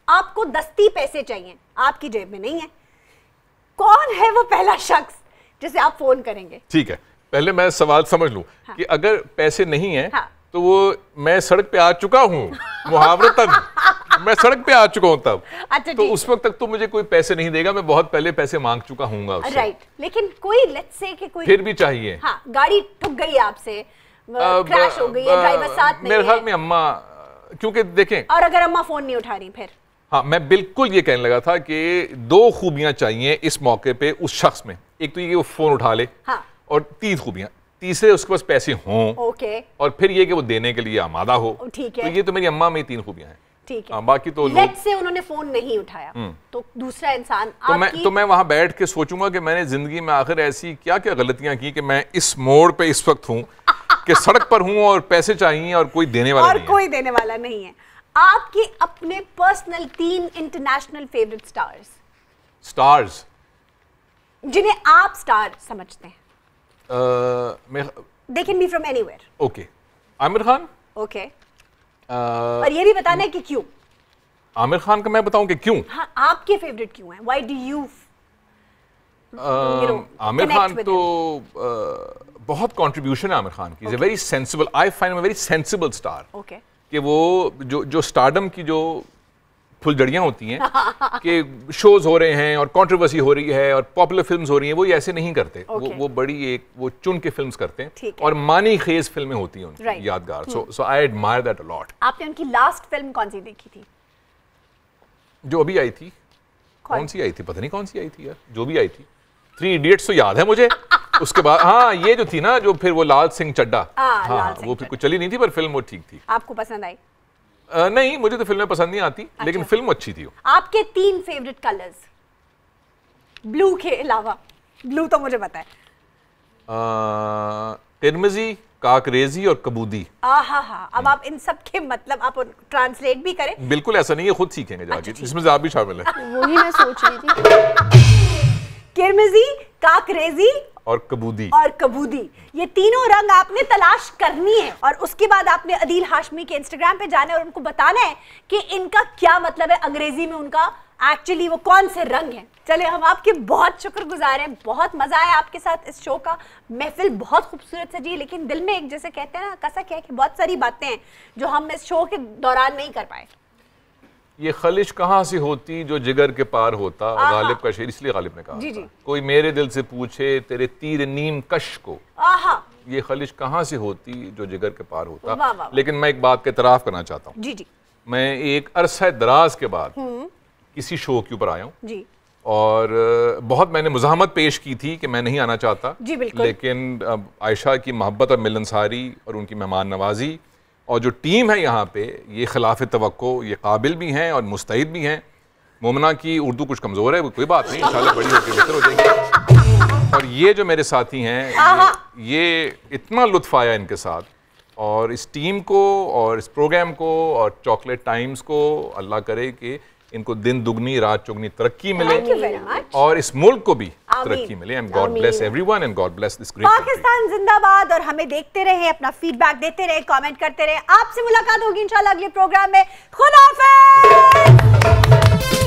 आपको दस्ती पैसे चाहिए आपकी जेब में नहीं है कौन है वो पहला शख्स जिसे आप फोन करेंगे ठीक है पहले मैं सवाल समझ लूं हाँ। कि अगर पैसे नहीं है हाँ। तो वो मैं सड़क पे आ चुका हूँ मुहावरे तक मैं सड़क पे आ चुका हूँ तब अच्छा तो उस वक्त तक तो मुझे कोई पैसे नहीं देगा मैं बहुत पहले पैसे मांग चुका हूँ राइट लेकिन कोई लेट्स से कि कोई फिर भी चाहिए हाँ गाड़ी ठुक गई आपसे क्रैश हो गई है ड्राइवर साथ मेरे ख्याल में अम्मा क्योंकि देखें और अगर अम्मा फोन नहीं उठा रही फिर हाँ मैं बिल्कुल ये कहने लगा था कि दो खूबियां चाहिए इस मौके पे उस शख्स में एक तो ये वो फोन उठा ले हाँ। और तीन खूबियां तीसरे उसके पास पैसे हों ओके और फिर ये कि वो देने के लिए आमादा हो ठीक है तो ये तो मेरी अम्मा में तीन खूबियां हैं ठीक है आ, हाँ, बाकी तो लेट से उन्होंने फोन नहीं उठाया हम्म। तो दूसरा इंसान तो मैं तो मैं वहां बैठ के सोचूंगा कि मैंने जिंदगी में आखिर ऐसी क्या क्या गलतियां की कि मैं इस मोड़ पे इस वक्त हूँ कि सड़क पर हूँ और पैसे चाहिए और कोई देने वाला और कोई देने वाला नहीं है आपके अपने पर्सनल तीन इंटरनेशनल फेवरेट स्टार्स स्टार्स जिन्हें आप स्टार समझते हैं they can be from anywhere okay Aamir Khan okay और ये भी बताना है कि क्यों आमिर खान का मैं बताऊं कि क्यों हाँ आपके फेवरेट क्यों है why do you Aamir Khan तो uh, बहुत कंट्रीब्यूशन है आमिर खान की is a very sensible I find a very sensible star okay कि वो जो जो स्टार्डम की जो फुलझड़ियाँ होती हैं कि शोज़ हो रहे हैं और कंट्रोवर्सी हो रही है और पॉपुलर फिल्म्स हो रही हैं वो ऐसे नहीं करते okay. वो वो बड़ी एक वो चुन के फिल्म्स करते हैं और मानी खेज फिल्में होती हैं उनकी right. यादगार so so I admire that a lot आपने उनकी लास्ट फिल्म कौन सी देखी थी जो अभी आई थी कौन सी आई थी पता नहीं कौन सी आई थी यार जो भी आई थी थ्री इडियट्स तो याद है मुझे उसके बाद हाँ ये जो थी ना जो फिर वो लाल सिंह चड्डा हाँ, हाँ वो फिर कुछ चली नहीं थी पर फिल्म वो ठीक थी आपको पसंद आई नहीं मुझे तो फिल्में पसंद नहीं आती अच्छा। लेकिन फिल्म अच्छी थी आपके तीन फेवरेट कलर्स ब्लू के अलावा ब्लू तो मुझे पता है तिरमिजी काकरेजी और कबूदी आहा हा अब आप इन सब के मतलब आप ट्रांसलेट भी करें बिल्कुल ऐसा नहीं है खुद सीखेंगे जाके अच्छा इसमें आप भी शामिल है वही मैं सोच रही थी किरमिजी काकरेजी और कबूदी और कबूदी ये तीनों रंग आपने तलाश करनी है और उसके बाद आपने अदील हाशमी के इंस्टाग्राम पे जाना है और उनको बताना है कि इनका क्या मतलब है अंग्रेजी में उनका एक्चुअली वो कौन से रंग हैं चले हम आपके बहुत शुक्रगुजार हैं बहुत मज़ा आया आपके साथ इस शो का महफिल बहुत खूबसूरत सजी लेकिन दिल में एक जैसे कहते हैं ना कसक है कि बहुत सारी बातें हैं जो हम इस शो के दौरान नहीं कर पाए ये खलिश कहाँ से होती जो जिगर के पार होता गालिब का शेर इसलिए गालिब ने कहा जी जी। कोई मेरे दिल से पूछे तेरे तीर नीम कश को ये खलिश कहाँ से होती जो जिगर के पार होता वा, वा। लेकिन मैं एक बात का इतराफ़ करना चाहता हूँ जी जी मैं एक अरसा दराज के बाद हम्म। किसी शो के ऊपर आया हूँ और बहुत मैंने मुजामत पेश की थी कि मैं नहीं आना चाहता जी बिल्कुल लेकिन आयशा की मोहब्बत और मिलनसारी और उनकी मेहमान नवाजी और जो टीम है यहाँ पे ये खिलाफ तो ये काबिल भी हैं और मुस्तैद भी हैं मोमना की उर्दू कुछ कमज़ोर है कोई बात नहीं इंशाल्लाह बड़ी होकर बेहतर हो जाएगी और ये जो मेरे साथी हैं ये इतना लुत्फ आया इनके साथ और इस टीम को और इस प्रोग्राम को और चॉकलेट टाइम्स को अल्लाह करे कि इनको दिन दुगनी रात चुगनी तरक्की मिले और इस मुल्क को भी तरक्की मिले and God bless everyone and God bless this great Pakistan जिंदाबाद और हमें देखते रहे अपना फीडबैक देते रहे कमेंट करते रहे आपसे मुलाकात होगी इंशाल्लाह अगले प्रोग्राम में खुदा